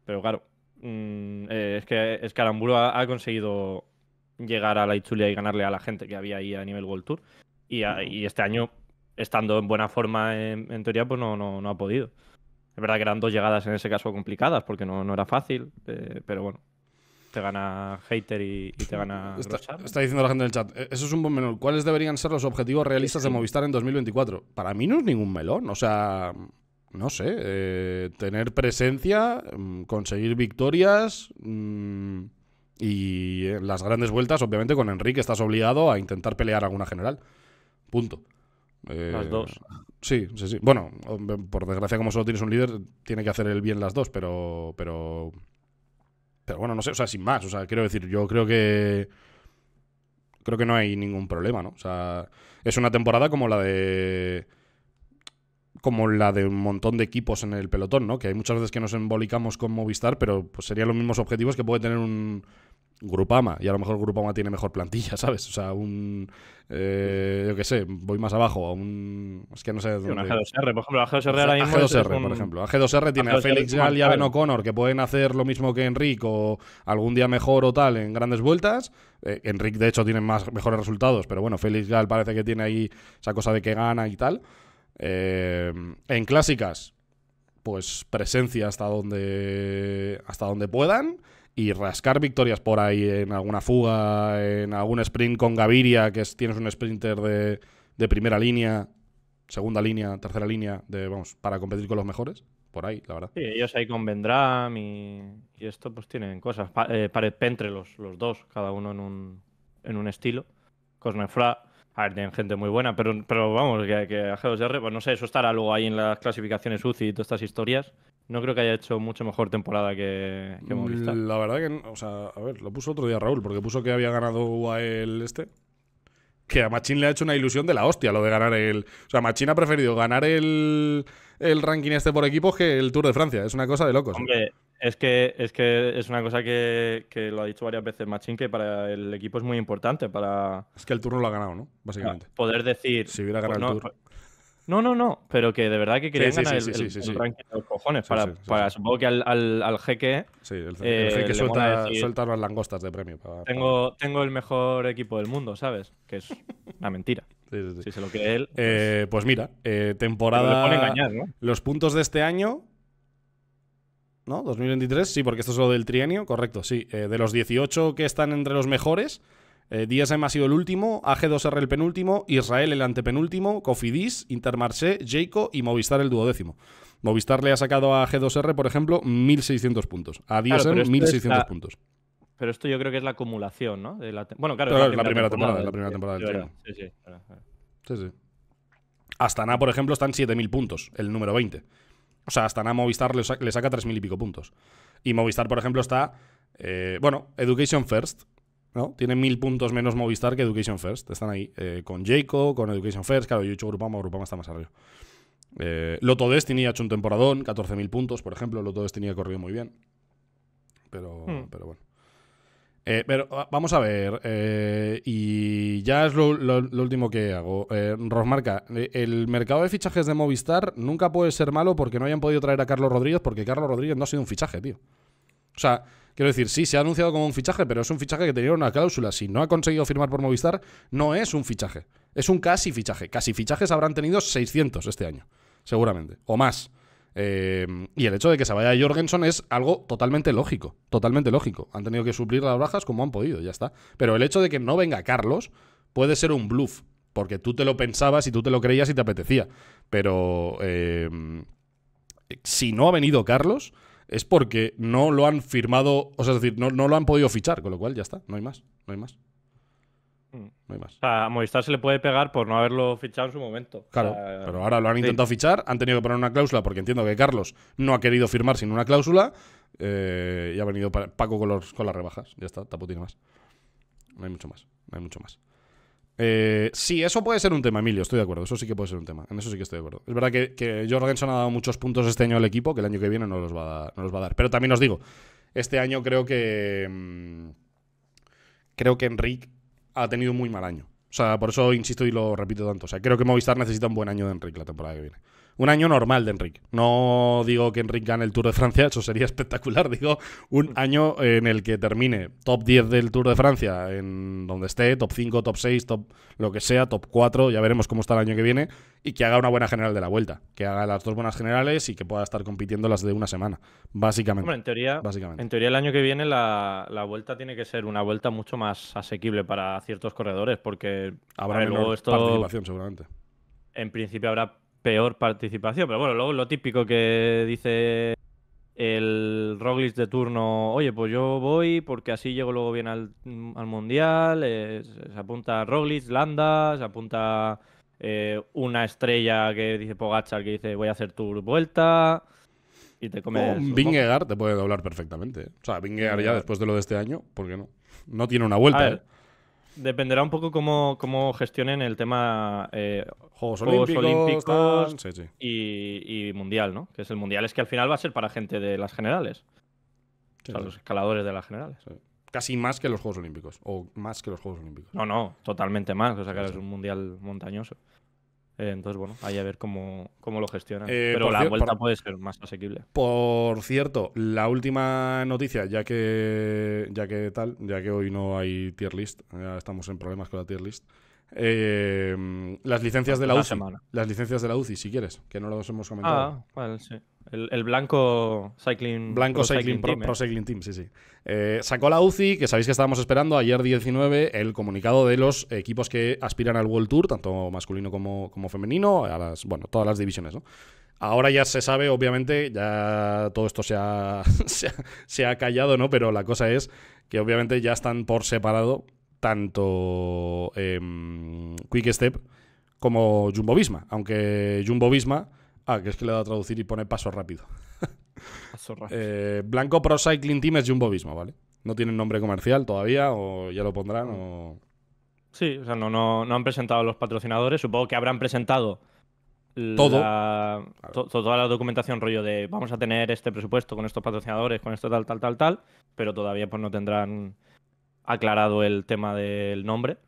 pero claro, mm, eh, es, que, es que Aramburu ha, conseguido llegar a la Itzulia y ganarle a la gente que había ahí a nivel World Tour. y, este año estando en buena forma en, teoría, pues no, no, ha podido. Es verdad que eran dos llegadas en ese caso complicadas porque no, era fácil, eh, pero bueno. Te gana Hater y, te gana. Está, está, diciendo la gente en el chat. Eh, eso es un buen menor. ¿Cuáles deberían ser los objetivos realistas de Movistar en 2024? Para mí no es ningún melón. O sea, no sé. Eh, tener presencia, mm, conseguir victorias. Mm, y en las grandes vueltas, obviamente, con Enrique estás obligado a intentar pelear alguna general. Punto las eh, dos. Sí, sí, sí. Bueno, por desgracia, como solo tienes un líder, tiene que hacer el bien las dos, pero. Pero, pero bueno, no sé, o sea, sin más. O sea, quiero decir, yo creo que. Creo que no hay ningún problema, ¿no? O sea, es una temporada como la de. Como la de un montón de equipos en el pelotón, ¿no? Que hay muchas veces que nos embolicamos con Movistar, pero pues serían los mismos objetivos que puede tener un, Grupama, y a lo mejor Grupama tiene mejor plantilla, ¿sabes? O sea, un. Eh, yo qué sé, voy más abajo, a un. Es que no sé. 2 r por ejemplo, ag 2 r A 2 r por ejemplo. A 2 r tiene a, Félix Gal y a Ben O'Connor, que pueden hacer lo mismo que Enric, o algún día mejor o tal en grandes vueltas. Eh, Enrique, Enric, de hecho, tiene más, mejores resultados, pero bueno, Félix Gal parece que tiene ahí esa cosa de que gana y tal. Eh, en clásicas, pues presencia hasta donde, hasta donde puedan y rascar victorias por ahí en alguna fuga, en algún sprint con Gaviria, que tienes un sprinter de, primera línea, segunda línea, tercera línea, de, vamos, para competir con los mejores, por ahí, la verdad. Sí, ellos ahí con y, y esto pues tienen cosas. Eh, pared Pentre los, dos, cada uno en un, en un estilo. Cosmefla a ver, tienen gente muy buena, pero, pero vamos, que, que a r pues no sé, eso estará luego ahí en las clasificaciones UCI y todas estas historias. No creo que haya hecho mucho mejor temporada que, Movistar. La verdad que, o sea, a ver, lo puso otro día Raúl, porque puso que había ganado a el este que a Machín le ha hecho una ilusión de la hostia lo de ganar el. O sea, Machín ha preferido ganar el, el ranking este por equipos que el Tour de Francia. Es una cosa de locos. Hombre, es que es, que es una cosa que, lo ha dicho varias veces Machín, que para el equipo es muy importante. para... Es que el Tour no lo ha ganado, ¿no? Básicamente. Poder decir. Si hubiera ganado pues el Tour. No, no, no, pero que de verdad que querían ganar el, ranking de los cojones. para, supongo que al, al, jeque. Sí, el, eh, jeque suelta, suelta, langostas de premio. Tengo, el mejor equipo del mundo, ¿sabes? Que es una mentira. Si se lo cree él. Eh, pues, eh, pues mira, eh, temporada. Pone engañar, ¿no? Los puntos de este año. ¿No? 2023, sí, porque esto es lo del trienio, correcto, sí. Eh, de los 18 que están entre los mejores, eh, DSM ha sido el último, AG2R el penúltimo, Israel el antepenúltimo, Cofidis, Intermarché, Jayco y Movistar el duodécimo. Movistar le ha sacado a G2R, por ejemplo, 1.600 puntos. A DSM, 1.600 puntos. Pero esto yo creo que es la acumulación, ¿no? Bueno, claro, es la primera temporada. la primera temporada sí, sí, sí, sí. Astana, por ejemplo, está en 7.000 puntos, el número 20. O sea, Astana Movistar le, saca 3.000 y pico puntos. Y Movistar, por ejemplo, está... Eh, bueno, Education First, tienen Tiene mil puntos menos Movistar que Education First. Están ahí eh, con Jaco, con Education First. Claro, yo he hecho Grupama, Grupama está más arriba. Eh, Loto tenía hecho un temporadón, 14.000 puntos, por ejemplo. Loto tenía corrido muy bien. Pero, hmm. pero bueno. Eh, pero ah, vamos a ver, eh, y ya es lo, último que hago. Rosmarca, el mercado de fichajes de Movistar nunca puede ser malo porque no hayan podido traer a Carlos Rodríguez, porque Carlos Rodríguez no ha sido un fichaje, tío. O sea, Quiero decir, sí, se ha anunciado como un fichaje, pero es un fichaje que tenía una cláusula. Si no ha conseguido firmar por Movistar, no es un fichaje. Es un casi fichaje. Casi fichajes habrán tenido 600 este año, seguramente, o más. Eh, y el hecho de que se vaya Jorgensen es algo totalmente lógico, totalmente lógico. Han tenido que suplir las bajas como han podido, ya está. Pero el hecho de que no venga Carlos puede ser un bluff, porque tú te lo pensabas y tú te lo creías y te apetecía. Pero eh, si no ha venido Carlos, es porque no lo han firmado, o sea, es decir, no, lo han podido fichar, con lo cual ya está, no hay más, no hay más. Mm. No hay más. O sea, a Movistar se le puede pegar por no haberlo fichado en su momento. Claro, pero ahora lo han intentado fichar, han tenido que poner una cláusula, porque entiendo que Carlos no ha querido firmar sin una cláusula, eh, y ha venido Paco con, con las rebajas. Ya está, tampoco más. No hay mucho más, no hay mucho más. Eh, sí, eso puede ser un tema, Emilio, estoy de acuerdo. Eso sí que puede ser un tema. En eso sí que estoy de acuerdo. Es verdad que, que Jorgensen ha dado muchos puntos este año al equipo, que el año que viene no los va a dar. Pero también os digo, este año creo que. Mm, creo que Enrique ha tenido un muy mal año. O sea, por eso insisto y lo repito tanto. O sea, creo que Movistar necesita un buen año de Enrique la temporada que viene un año normal de Enric. No digo que Enric gane el Tour de Francia, eso sería espectacular. Digo, un año en el que termine top 10 del Tour de Francia, en donde esté, top 5, top 6, top lo que sea, top 4, ya veremos cómo está el año que viene, y que haga una buena general de la vuelta. Que haga las dos buenas generales y que pueda estar compitiendo las de una semana, básicamente. en teoría, básicamente. En teoría el año que viene la, vuelta tiene que ser una vuelta mucho más asequible para ciertos corredores, porque habrá ver, participación seguramente. En principio habrá peor participación. Pero bueno, luego lo típico que dice el Roglic de turno, oye, pues yo voy porque así llego luego bien al, Mundial, eh, se apunta Roglic, Landa, se apunta eh, una estrella que dice Pogachar que dice voy a hacer tu vuelta y te comes... Oh, Vingegar te puede doblar perfectamente. Eh. O sea, Bingegar ya después de lo de este año, ¿por qué no? No tiene una vuelta, ¿eh? dependerá un poco cómo, cómo gestionen el tema eh, Juegos, Olímpicos, Y, Mundial, ¿no? Que es el Mundial, es que al final va a ser para gente de las generales. para los escaladores de las generales. Casi más que los Juegos Olímpicos, o más que los Juegos Olímpicos. No, no, totalmente más. O sea, que es un Mundial montañoso. Eh, entonces, bueno, ahí a ver cómo, lo gestiona. Eh, Pero la vuelta puede ser más asequible. Por cierto, la última noticia, ya que, ya que tal, ya que hoy no hay tier list, ya estamos en problemas con la tier list. Eh, las licencias de la, Las licencias de la UCI, si quieres, que no las hemos comentado. Ah, bueno, sí el, Blanco Cycling Blanco Cycling, Pro, Team, eh. Cycling Team, sí, sí. Eh, sacó la UCI, que sabéis que estábamos esperando ayer 19, el comunicado de los equipos que aspiran al World Tour, tanto masculino como, femenino, a las, bueno, todas las divisiones, ¿no? Ahora ya se sabe, obviamente, ya todo esto se ha, se ha, callado, ¿no? Pero la cosa es que obviamente ya están por separado tanto em, Quick Step como Jumbo Visma. Aunque Jumbo Visma Ah, que es que le va a traducir y pone paso rápido. paso rápido. Eh, Blanco Pro Cycling Team es Jumbo Visma, ¿vale? No tienen nombre comercial todavía, o ya lo pondrán, o. Sí, o sea, no, no, no han presentado los patrocinadores. Supongo que habrán presentado todo. toda la documentación rollo de vamos a tener este presupuesto con estos patrocinadores, con esto tal, tal, tal, tal, pero todavía pues no tendrán aclarado el tema del nombre.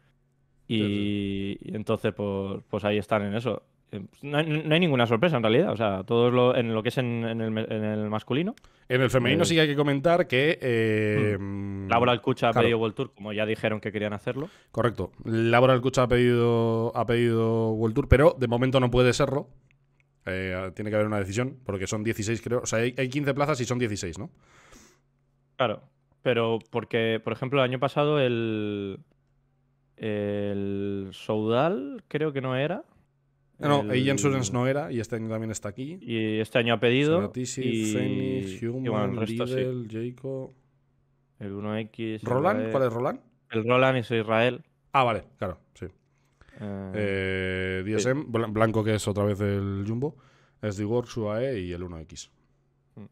Y, entonces pues, pues ahí están en eso. Eh, pues, no hay, ninguna sorpresa en realidad, o sea, todo lo, en lo que es en, el, masculino. En el femenino eh, sí que hay que comentar que... Eh, mm, Laboral cucha ha pedido World Tour, como ya dijeron que querían hacerlo. Correcto, Laboral cucha ha pedido, ha pedido World Tour, pero de momento no puede serlo. tiene que haber una decisión, porque son 16 creo, o sea, hay, hay 15 plazas y son 16, ¿no? Claro, pero porque, por ejemplo, el año pasado el... El Soudal creo que no era. Ah, no, el... Agent no era y este año también está aquí. Y este año ha pedido. y... Zenith, Human, El 1X. ¿Roland? ¿Cuál es Roland? El Roland es Israel. Ah, vale, claro, sí. Eh, eh, DSM, Blanco que es otra vez el Jumbo, SDWorks, UAE y el 1X. Mm.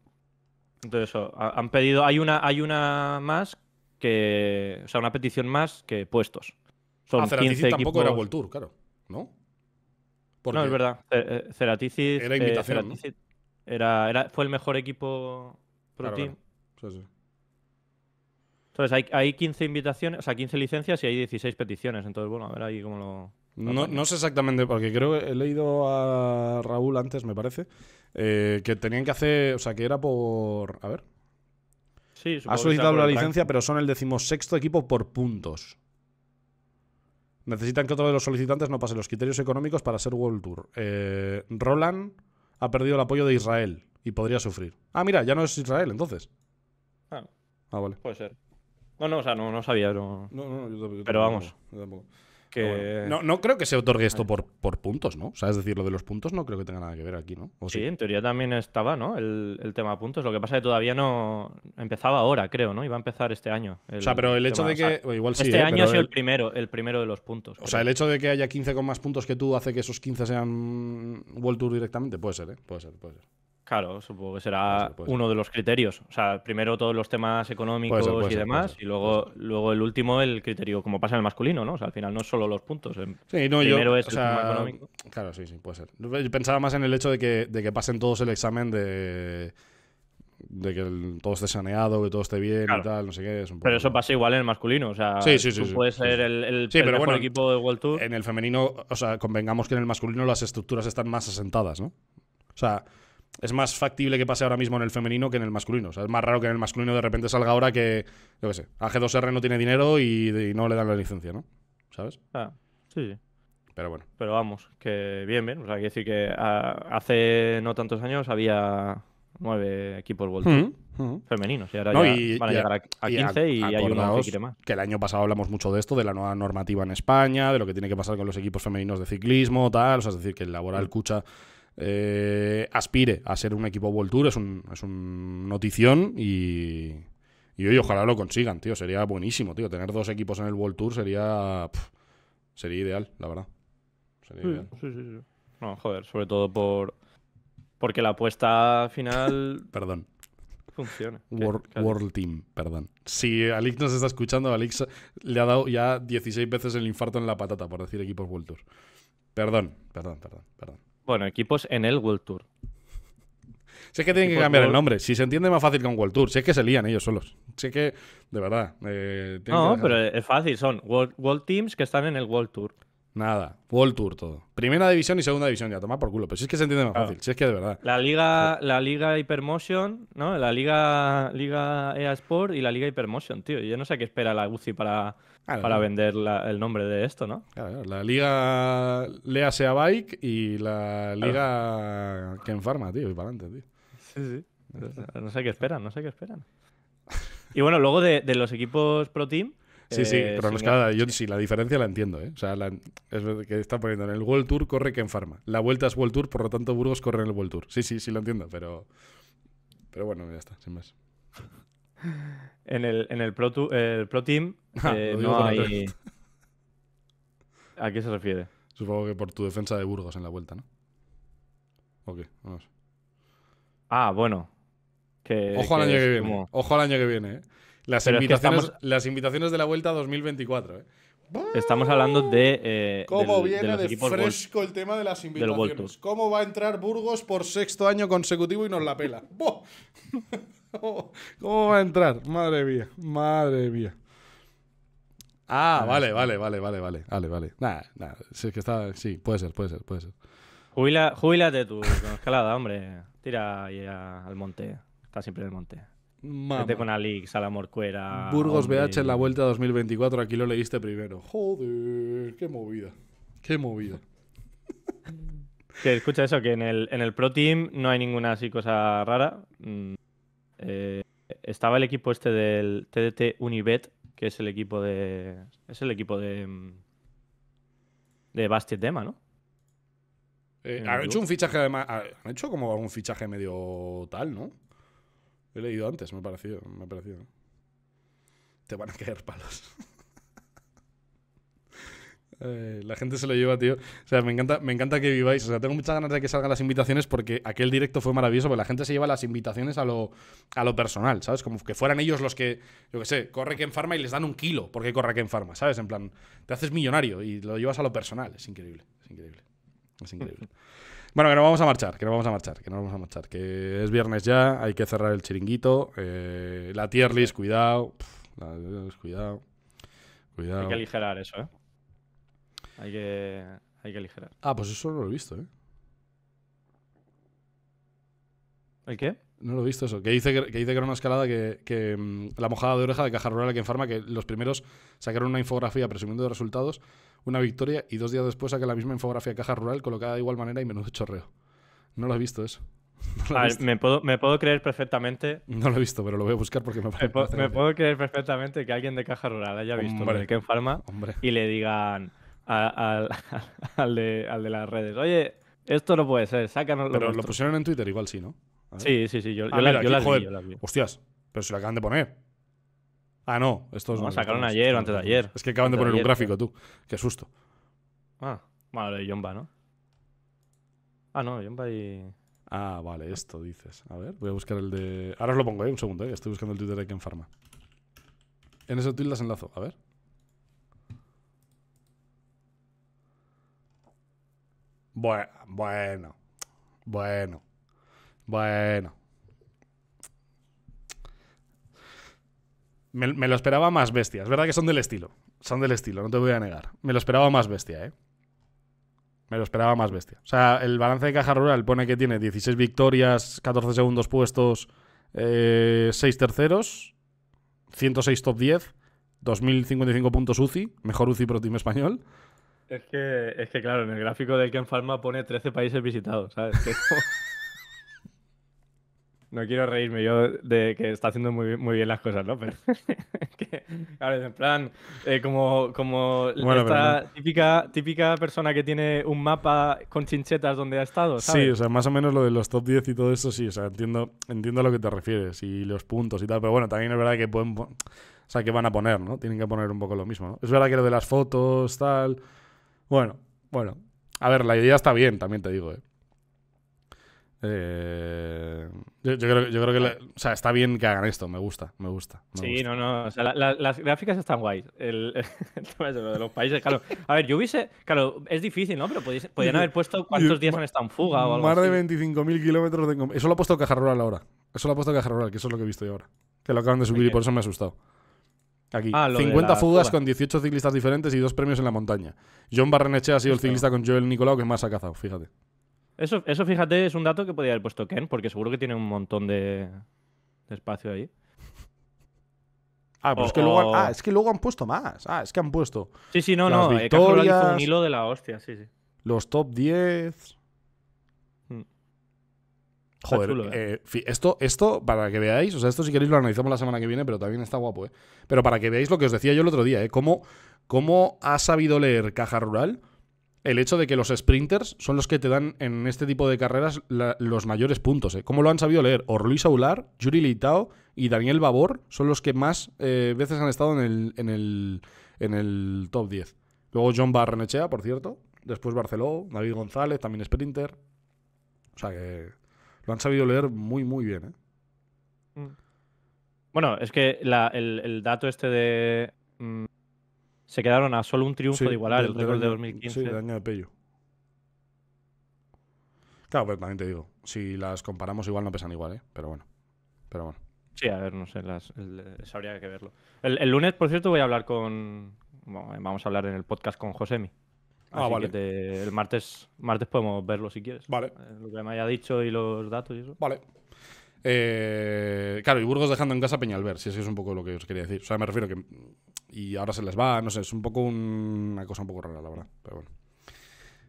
Entonces, han pedido. Hay una, hay una más que. O sea, una petición más que puestos. Son ah, 15 equipos... tampoco era World Tour, claro, ¿no? no, es verdad. Eh, Ceraticis. Era eh, invitación. era, fue el mejor equipo pro team. Entonces hay, 15 invitaciones, o sea, 15 licencias y hay 16 peticiones. Entonces, bueno, a ver ahí cómo lo. No, sé exactamente, porque creo que he leído a Raúl antes, me parece, eh, que tenían que hacer, o sea, que era por. A ver. ha solicitado la licencia, pero son el decimosexto equipo por puntos. Necesitan que otro de los solicitantes no pase los criterios económicos para ser World Tour. Eh, Roland ha perdido el apoyo de Israel y podría sufrir. Ah, mira, ya no es Israel entonces. Ah, ah vale. Puede ser. No, no, o sea, no, sabía, pero. No, no, yo tampoco, Pero vamos no, no, creo que se otorgue esto ah. por, por puntos, ¿no? O sea, es decir, lo de los puntos no creo que tenga nada que ver aquí, ¿no? sí? en teoría también estaba, ¿no? El, tema de puntos. Lo que pasa es que todavía no. Empezaba ahora, creo, ¿no? Iba a empezar este año. o sea, pero el hecho de que. igual este ¿eh? año ha sido el... primero, el primero de los puntos. O, o sea, el hecho de que haya 15 con más puntos que tú hace que esos 15 sean World Tour directamente. Puede ser, ¿eh? Puede ser, puede ser. Claro, supongo que será uno de los criterios. O sea, primero todos los temas económicos y demás, y luego, luego el último, el criterio, como pasa en el masculino, ¿no? O sea, al final no es solo los puntos. Em, sí, no, yo, Claro, sí, sí, puede ser. Yo pensaba más en el hecho de que, de que pasen todos el examen de de que todo esté saneado, que todo esté bien y tal, no sé qué. Pero eso pasa igual en el masculino, o sea, sí, sí, sí, tú puedes ser el, mejor equipo de World Tour. En el femenino, o sea, convengamos que en el masculino las estructuras están más asentadas, ¿no? O sea, es más factible que pase ahora mismo en el femenino que en el masculino. O sea, es más raro que en el masculino de repente salga ahora que, yo qué sé, AG2R no tiene dinero y, no le dan la licencia, ¿no? ¿Sabes? Ah, sí, sí. Pero bueno. Pero vamos, que bien, bien. O sea, hay decir que ah, hace no tantos años había nueve equipos mm, mm. femeninos y ahora ya van a llegar a, 15 y, hay uno que quiere más. Que el año pasado hablamos mucho de esto, de la nueva normativa en España, de lo que tiene que pasar con los equipos femeninos de ciclismo, tal. O sea, es decir, que el laboral mm. Cucha eh, aspire a ser un equipo World Tour es un, es un notición y, y ojalá lo consigan, tío. Sería buenísimo, tío. Tener dos equipos en el World Tour sería. sería ideal, la verdad. No, joder, sobre todo por. Porque la apuesta final. perdón. Funciona. World, Team, perdón. Si Alix nos está escuchando, Alix le ha dado ya 16 veces el infarto en la patata por decir equipos World Tour. Perdón, perdón, perdón, perdón. Bueno, equipos en el World Tour. Si que tienen que cambiar el nombre. Si se entiende más fácil con World Tour. Si es que se lían ellos solos. sé que, de verdad. Eh, no, pero es fácil. Son World, Teams que están en el World Tour. Nada. World Tour todo. Primera división y segunda división. Ya, tomar por culo. Pero si es que se entiende más fácil. Si es que de verdad. La liga, la liga Hypermotion, ¿no? La liga, liga EA Sport y la liga Hypermotion, tío. Yo no sé qué espera la UCI para para vender el nombre de esto, ¿no? Claro, la liga Lea a Bike y la liga Ken Pharma, tío, y para adelante, tío. Sí, sí. No sé qué esperan, no sé qué esperan. Y bueno, luego de, los equipos pro team. Sí, sí, eh, pero que yo sí, la diferencia la entiendo, ¿eh? O sea, es que están poniendo. En el World Tour corre Ken Pharma. La vuelta es World Tour, por lo tanto Burgos corre en el World Tour. Sí, sí, sí lo entiendo, pero. Pero bueno, ya está, sin más. En el, el, Pro, Team eh, no hay. ¿A qué se refiere? Supongo que por tu defensa de Burgos en la vuelta, ¿no? Ok, vamos. Ah, bueno. Que, Ojo al año que viene. ¿eh? Las, invitaciones, las invitaciones de la vuelta 2024, ¿eh? Estamos hablando de. ¿Cómo viene de, de fresco el tema de las invitaciones? ¿Cómo va a entrar Burgos por sexto año consecutivo y nos la pela? ¿Cómo va a entrar? Madre mía, madre mía. Ah, vale, vale, vale, vale, vale, vale, vale. Nada, nada. que está. Sí, puede ser, puede ser, puede ser. tú con escalada, hombre. Tira ahí al monte. Está siempre en el monte. Vete con Alix, a la Morcuera. Burgos BH en la vuelta 2024. Aquí lo leíste primero. Joder, qué movida. Qué movida. que escucha eso, que en el, en el Pro Team no hay ninguna así cosa rara. Mm. Eh, estaba el equipo este del TDT Unibet, que es el equipo de. Es el equipo de. Mm, de Bastet Dema, ¿no? Eh, han hecho un fichaje, además. Ah, han hecho como un fichaje medio tal, ¿no? he leído antes, me ha parecido. Me ha parecido. Te van a caer palos. Eh, la gente se lo lleva, tío. O sea, me encanta, me encanta que viváis. O sea, tengo muchas ganas de que salgan las invitaciones porque aquel directo fue maravilloso, porque la gente se lleva las invitaciones a lo, personal, ¿sabes? Como que fueran ellos los que, yo qué sé, corre que en farma y les dan un kilo porque corre que en farma ¿sabes? En plan, te haces millonario y lo llevas a lo personal. Es increíble, es increíble. Es increíble. Bueno, que nos vamos a marchar, que nos vamos a marchar, que nos vamos a marchar. Que es viernes ya, hay que cerrar el chiringuito. Eh, la tier list, cuidado. cuidado. Cuidado. Hay que aligerar eso, ¿eh? Hay que, hay aligerar. Ah, pues eso no lo he visto, ¿eh? ¿El qué? No lo he visto eso. Que dice que, que dice que era una escalada que, mm, la mojada de oreja de Caja Rural que farma que los primeros sacaron una infografía presumiendo de resultados, una victoria, y dos días después saca la misma infografía de Caja Rural colocada de igual manera y menos chorreo. No lo he visto eso. Ah, ver, Me, puedo, me puedo creer perfectamente. No lo he visto, pero lo voy a buscar porque me parece. Me, puedo creer perfectamente que alguien de Caja Rural haya visto hombre, el que enfarma y le digan. al, de, las redes. Oye, esto no puede ser, sácanos Pero lo pusieron en Twitter igual, sí, ¿no? Sí, sí, sí, yo, yo, ah, la, las vi, Hostias, pero se lo acaban de poner. Ah, no, Esto es no sacaron ayer o antes de ayer. Es que acaban de poner un gráfico, tú. Qué susto. Ah, bueno, de Yomba, ¿no? Ah, no, Yomba y. Ah, vale, esto dices. A ver, voy a buscar el de. Ahora os lo pongo, ¿eh? Un segundo, ¿eh? Estoy buscando el Twitter de Ken Farma En ese tweet las enlazo, a ver. Bueno, bueno, bueno, Me, lo esperaba más bestia. Es verdad que son del estilo. Son del estilo, no te voy a negar. Me lo esperaba más bestia, ¿eh? Me lo esperaba más bestia. O sea, el balance de caja rural pone que tiene 16 victorias, 14 segundos puestos, 6 eh, terceros, 106 top 10, 2055 puntos UCI, mejor UCI pro team español. Es que, es que, claro, en el gráfico del Ken Farma pone 13 países visitados, ¿sabes? No quiero reírme yo de que está haciendo muy, muy bien las cosas, ¿no? Pero que, claro, en plan, eh, como, como esta típica, típica persona que tiene un mapa con chinchetas donde ha estado, ¿sabes? Sí, o sea, más o menos lo de los top 10 y todo eso, sí, o sea, entiendo, entiendo a lo que te refieres y los puntos y tal, pero bueno, también es verdad que pueden... O sea, que van a poner, ¿no? Tienen que poner un poco lo mismo, ¿no? Es verdad que lo de las fotos, tal... Bueno, bueno. A ver, la idea está bien, también te digo, ¿eh? Eh, yo, creo, yo creo que o sea, está bien que hagan esto, me gusta, me gusta. sí, no, no, o sea, las gráficas están guays. El, lo de los países, claro. A ver, yo hubiese, claro, es difícil, ¿no? Pero podrían podían haber puesto cuántos días han estado en fuga o algo Más de 25.000 kilómetros de... Eso lo ha puesto Caja Rural ahora. Eso lo ha puesto Caja Rural, que eso es lo que he visto yo ahora. Que lo acaban de subir y por eso me ha asustado. Aquí, 50 ah, fugas con 18 ciclistas diferentes y dos premios en la montaña. John Barrenechea ha sido el ciclista con Joel Nicolau que más ha cazado, fíjate. Eso, eso, fíjate, es un dato que podría haber puesto Ken, porque seguro que tiene un montón de, espacio ahí. Ah, pues es, que luego han, puesto más. Ah, es que han puesto. Sí, sí, no, no. Eh, victorias, hilo de la hostia, sí, sí. Los top 10. Joder, ¿eh? Eh, esto, esto para que veáis, o sea, esto si queréis lo analizamos la semana que viene, pero también está guapo, ¿eh? Pero para que veáis lo que os decía yo el otro día, ¿eh? Cómo, cómo ha sabido leer Caja Rural el hecho de que los sprinters son los que te dan en este tipo de carreras los mayores puntos, ¿eh? Cómo lo han sabido leer Luis Aular, Yuri Litao y Daniel Babor son los que más eh, veces han estado en el, en el top 10. Luego John Barrenechea, por cierto. Después Barceló, David González, también sprinter. O sea que han sabido leer muy, muy bien. ¿eh? Mm. Bueno, es que el, dato este de. Mm, se quedaron a solo un triunfo de igualar el récord de 2015. Sí, de Pello. Claro, pero también te digo, si las comparamos igual no pesan igual, ¿eh? Pero bueno. Pero bueno. Sí, a ver, no sé, las, eh, habría que verlo. El, lunes, por cierto, voy a hablar con. vamos a hablar en el podcast con Josemi. Ah, vale. el martes, martes podemos verlo si quieres. Vale. Eh, lo que me haya dicho y los datos y eso. Vale. Eh, claro, y Burgos dejando en casa a Peñalver, si eso es un poco lo que os quería decir. O sea, me refiero que. Y ahora se les va, no sé, es un poco una cosa un poco rara, la verdad. Pero bueno.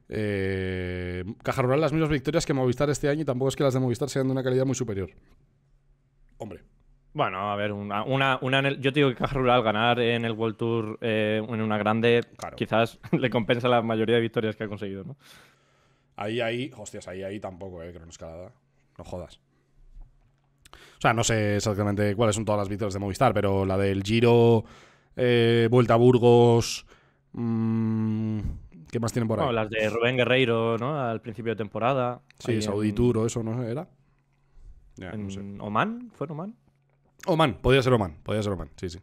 Eh, Caja Rural, las mismas victorias que Movistar este año y tampoco es que las de Movistar sean de una calidad muy superior. Hombre. Bueno, a ver, una, una, yo te digo que Caja Rural ganar en el World Tour eh, en una grande quizás le compensa la mayoría de victorias que ha conseguido, Ahí, ahí, hostias, ahí, ahí tampoco, eh, No jodas. O sea, no sé exactamente cuáles son todas las victorias de Movistar, pero la del Giro, eh, Vuelta a Burgos. Mm, ¿Qué más tienen por ahí? las de Rubén Guerreiro, ¿no? Al principio de temporada. Sí, Saudi o eso, ¿no? ¿Era? ¿Oman? ¿Fue en Oman? Oman, podía ser Oman, podía ser Oman, sí, sí.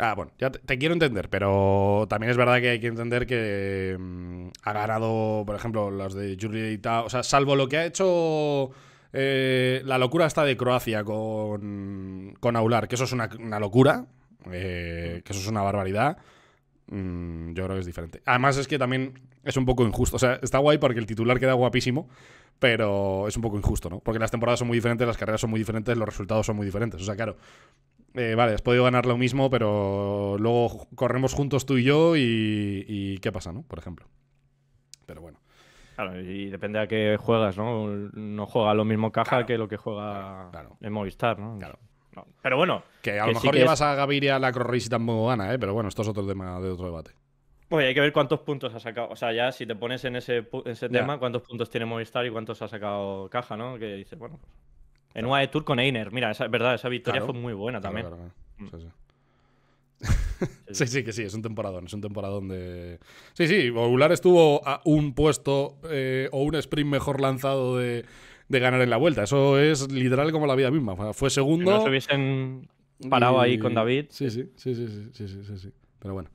Ah, bueno, ya te, quiero entender, pero también es verdad que hay que entender que mm, ha ganado, por ejemplo, las de Julieta, o sea, salvo lo que ha hecho eh, la locura esta de Croacia con, con Aular, que eso es una, locura, eh, que eso es una barbaridad. Mm, yo creo que es diferente. Además es que también es un poco injusto. O sea, está guay porque el titular queda guapísimo, pero es un poco injusto, ¿no? Porque las temporadas son muy diferentes, las carreras son muy diferentes, los resultados son muy diferentes. O sea, claro, eh, vale, has podido ganar lo mismo, pero luego corremos juntos tú y yo y, qué pasa, ¿no? Por ejemplo. Pero bueno. Claro, y depende a qué juegas, ¿no? No juega lo mismo caja que lo que juega en Movistar, ¿no? Claro. Pero bueno. Que a lo mejor llevas a Gaviria la Croix y muy gana, ¿eh? pero bueno, esto es otro tema de otro debate. Pues hay que ver cuántos puntos ha sacado. O sea, ya si te pones en ese, tema, cuántos puntos tiene Movistar y cuántos ha sacado Caja, ¿no? Que dice, bueno. Pues, en UAE Tour con Einer. Mira, es verdad, esa victoria fue muy buena también. Mm. sí, sí. que sí, es un temporadón, es un temporadón de... Sí, sí, Ogular estuvo a un puesto eh, o un sprint mejor lanzado de, de ganar en la vuelta. Eso es literal como la vida misma. fue segundo. Si no se hubiesen parado ahí con David. Sí, sí, sí, sí, sí, sí, sí, Pero bueno.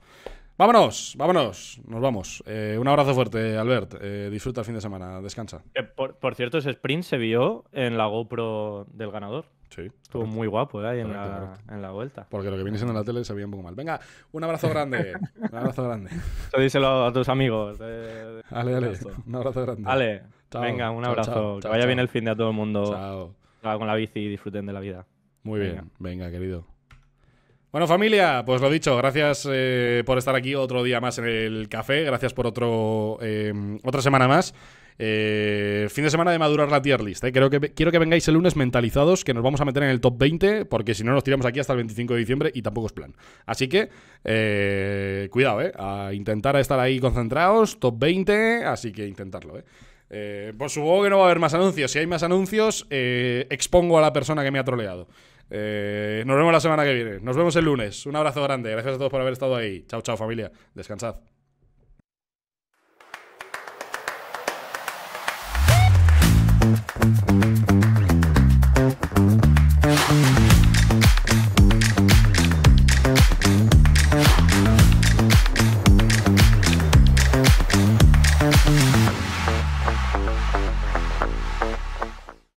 Vámonos, vámonos, nos vamos. Eh, un abrazo fuerte, Albert. Eh, disfruta el fin de semana, descansa. por cierto, ese sprint se vio en la GoPro del ganador. Estuvo muy guapo eh, ahí en, la, en la vuelta. Porque lo que viene en la tele se veía un poco mal. Venga, un abrazo grande. un abrazo grande. díselo a tus amigos. Un abrazo grande. Ale. venga, un abrazo. que vaya bien el fin de a todo el mundo. Chao. Con la bici y disfruten de la vida. Muy bien. Venga, querido. Bueno, familia, pues lo dicho, gracias eh, por estar aquí otro día más en el café, gracias por otro, eh, otra semana más. Eh, fin de semana de madurar la tier list. Eh. Creo que, quiero que vengáis el lunes mentalizados, que nos vamos a meter en el top 20, porque si no nos tiramos aquí hasta el 25 de diciembre y tampoco es plan. Así que, eh, cuidado, ¿eh? A intentar estar ahí concentrados, top 20, así que intentarlo, ¿eh? pues supongo que no va a haber más anuncios. Si hay más anuncios, expongo a la persona que me ha troleado. nos vemos la semana que viene. Nos vemos el lunes. Un abrazo grande. Gracias a todos por haber estado ahí. Chao, chao familia. Descansad. Música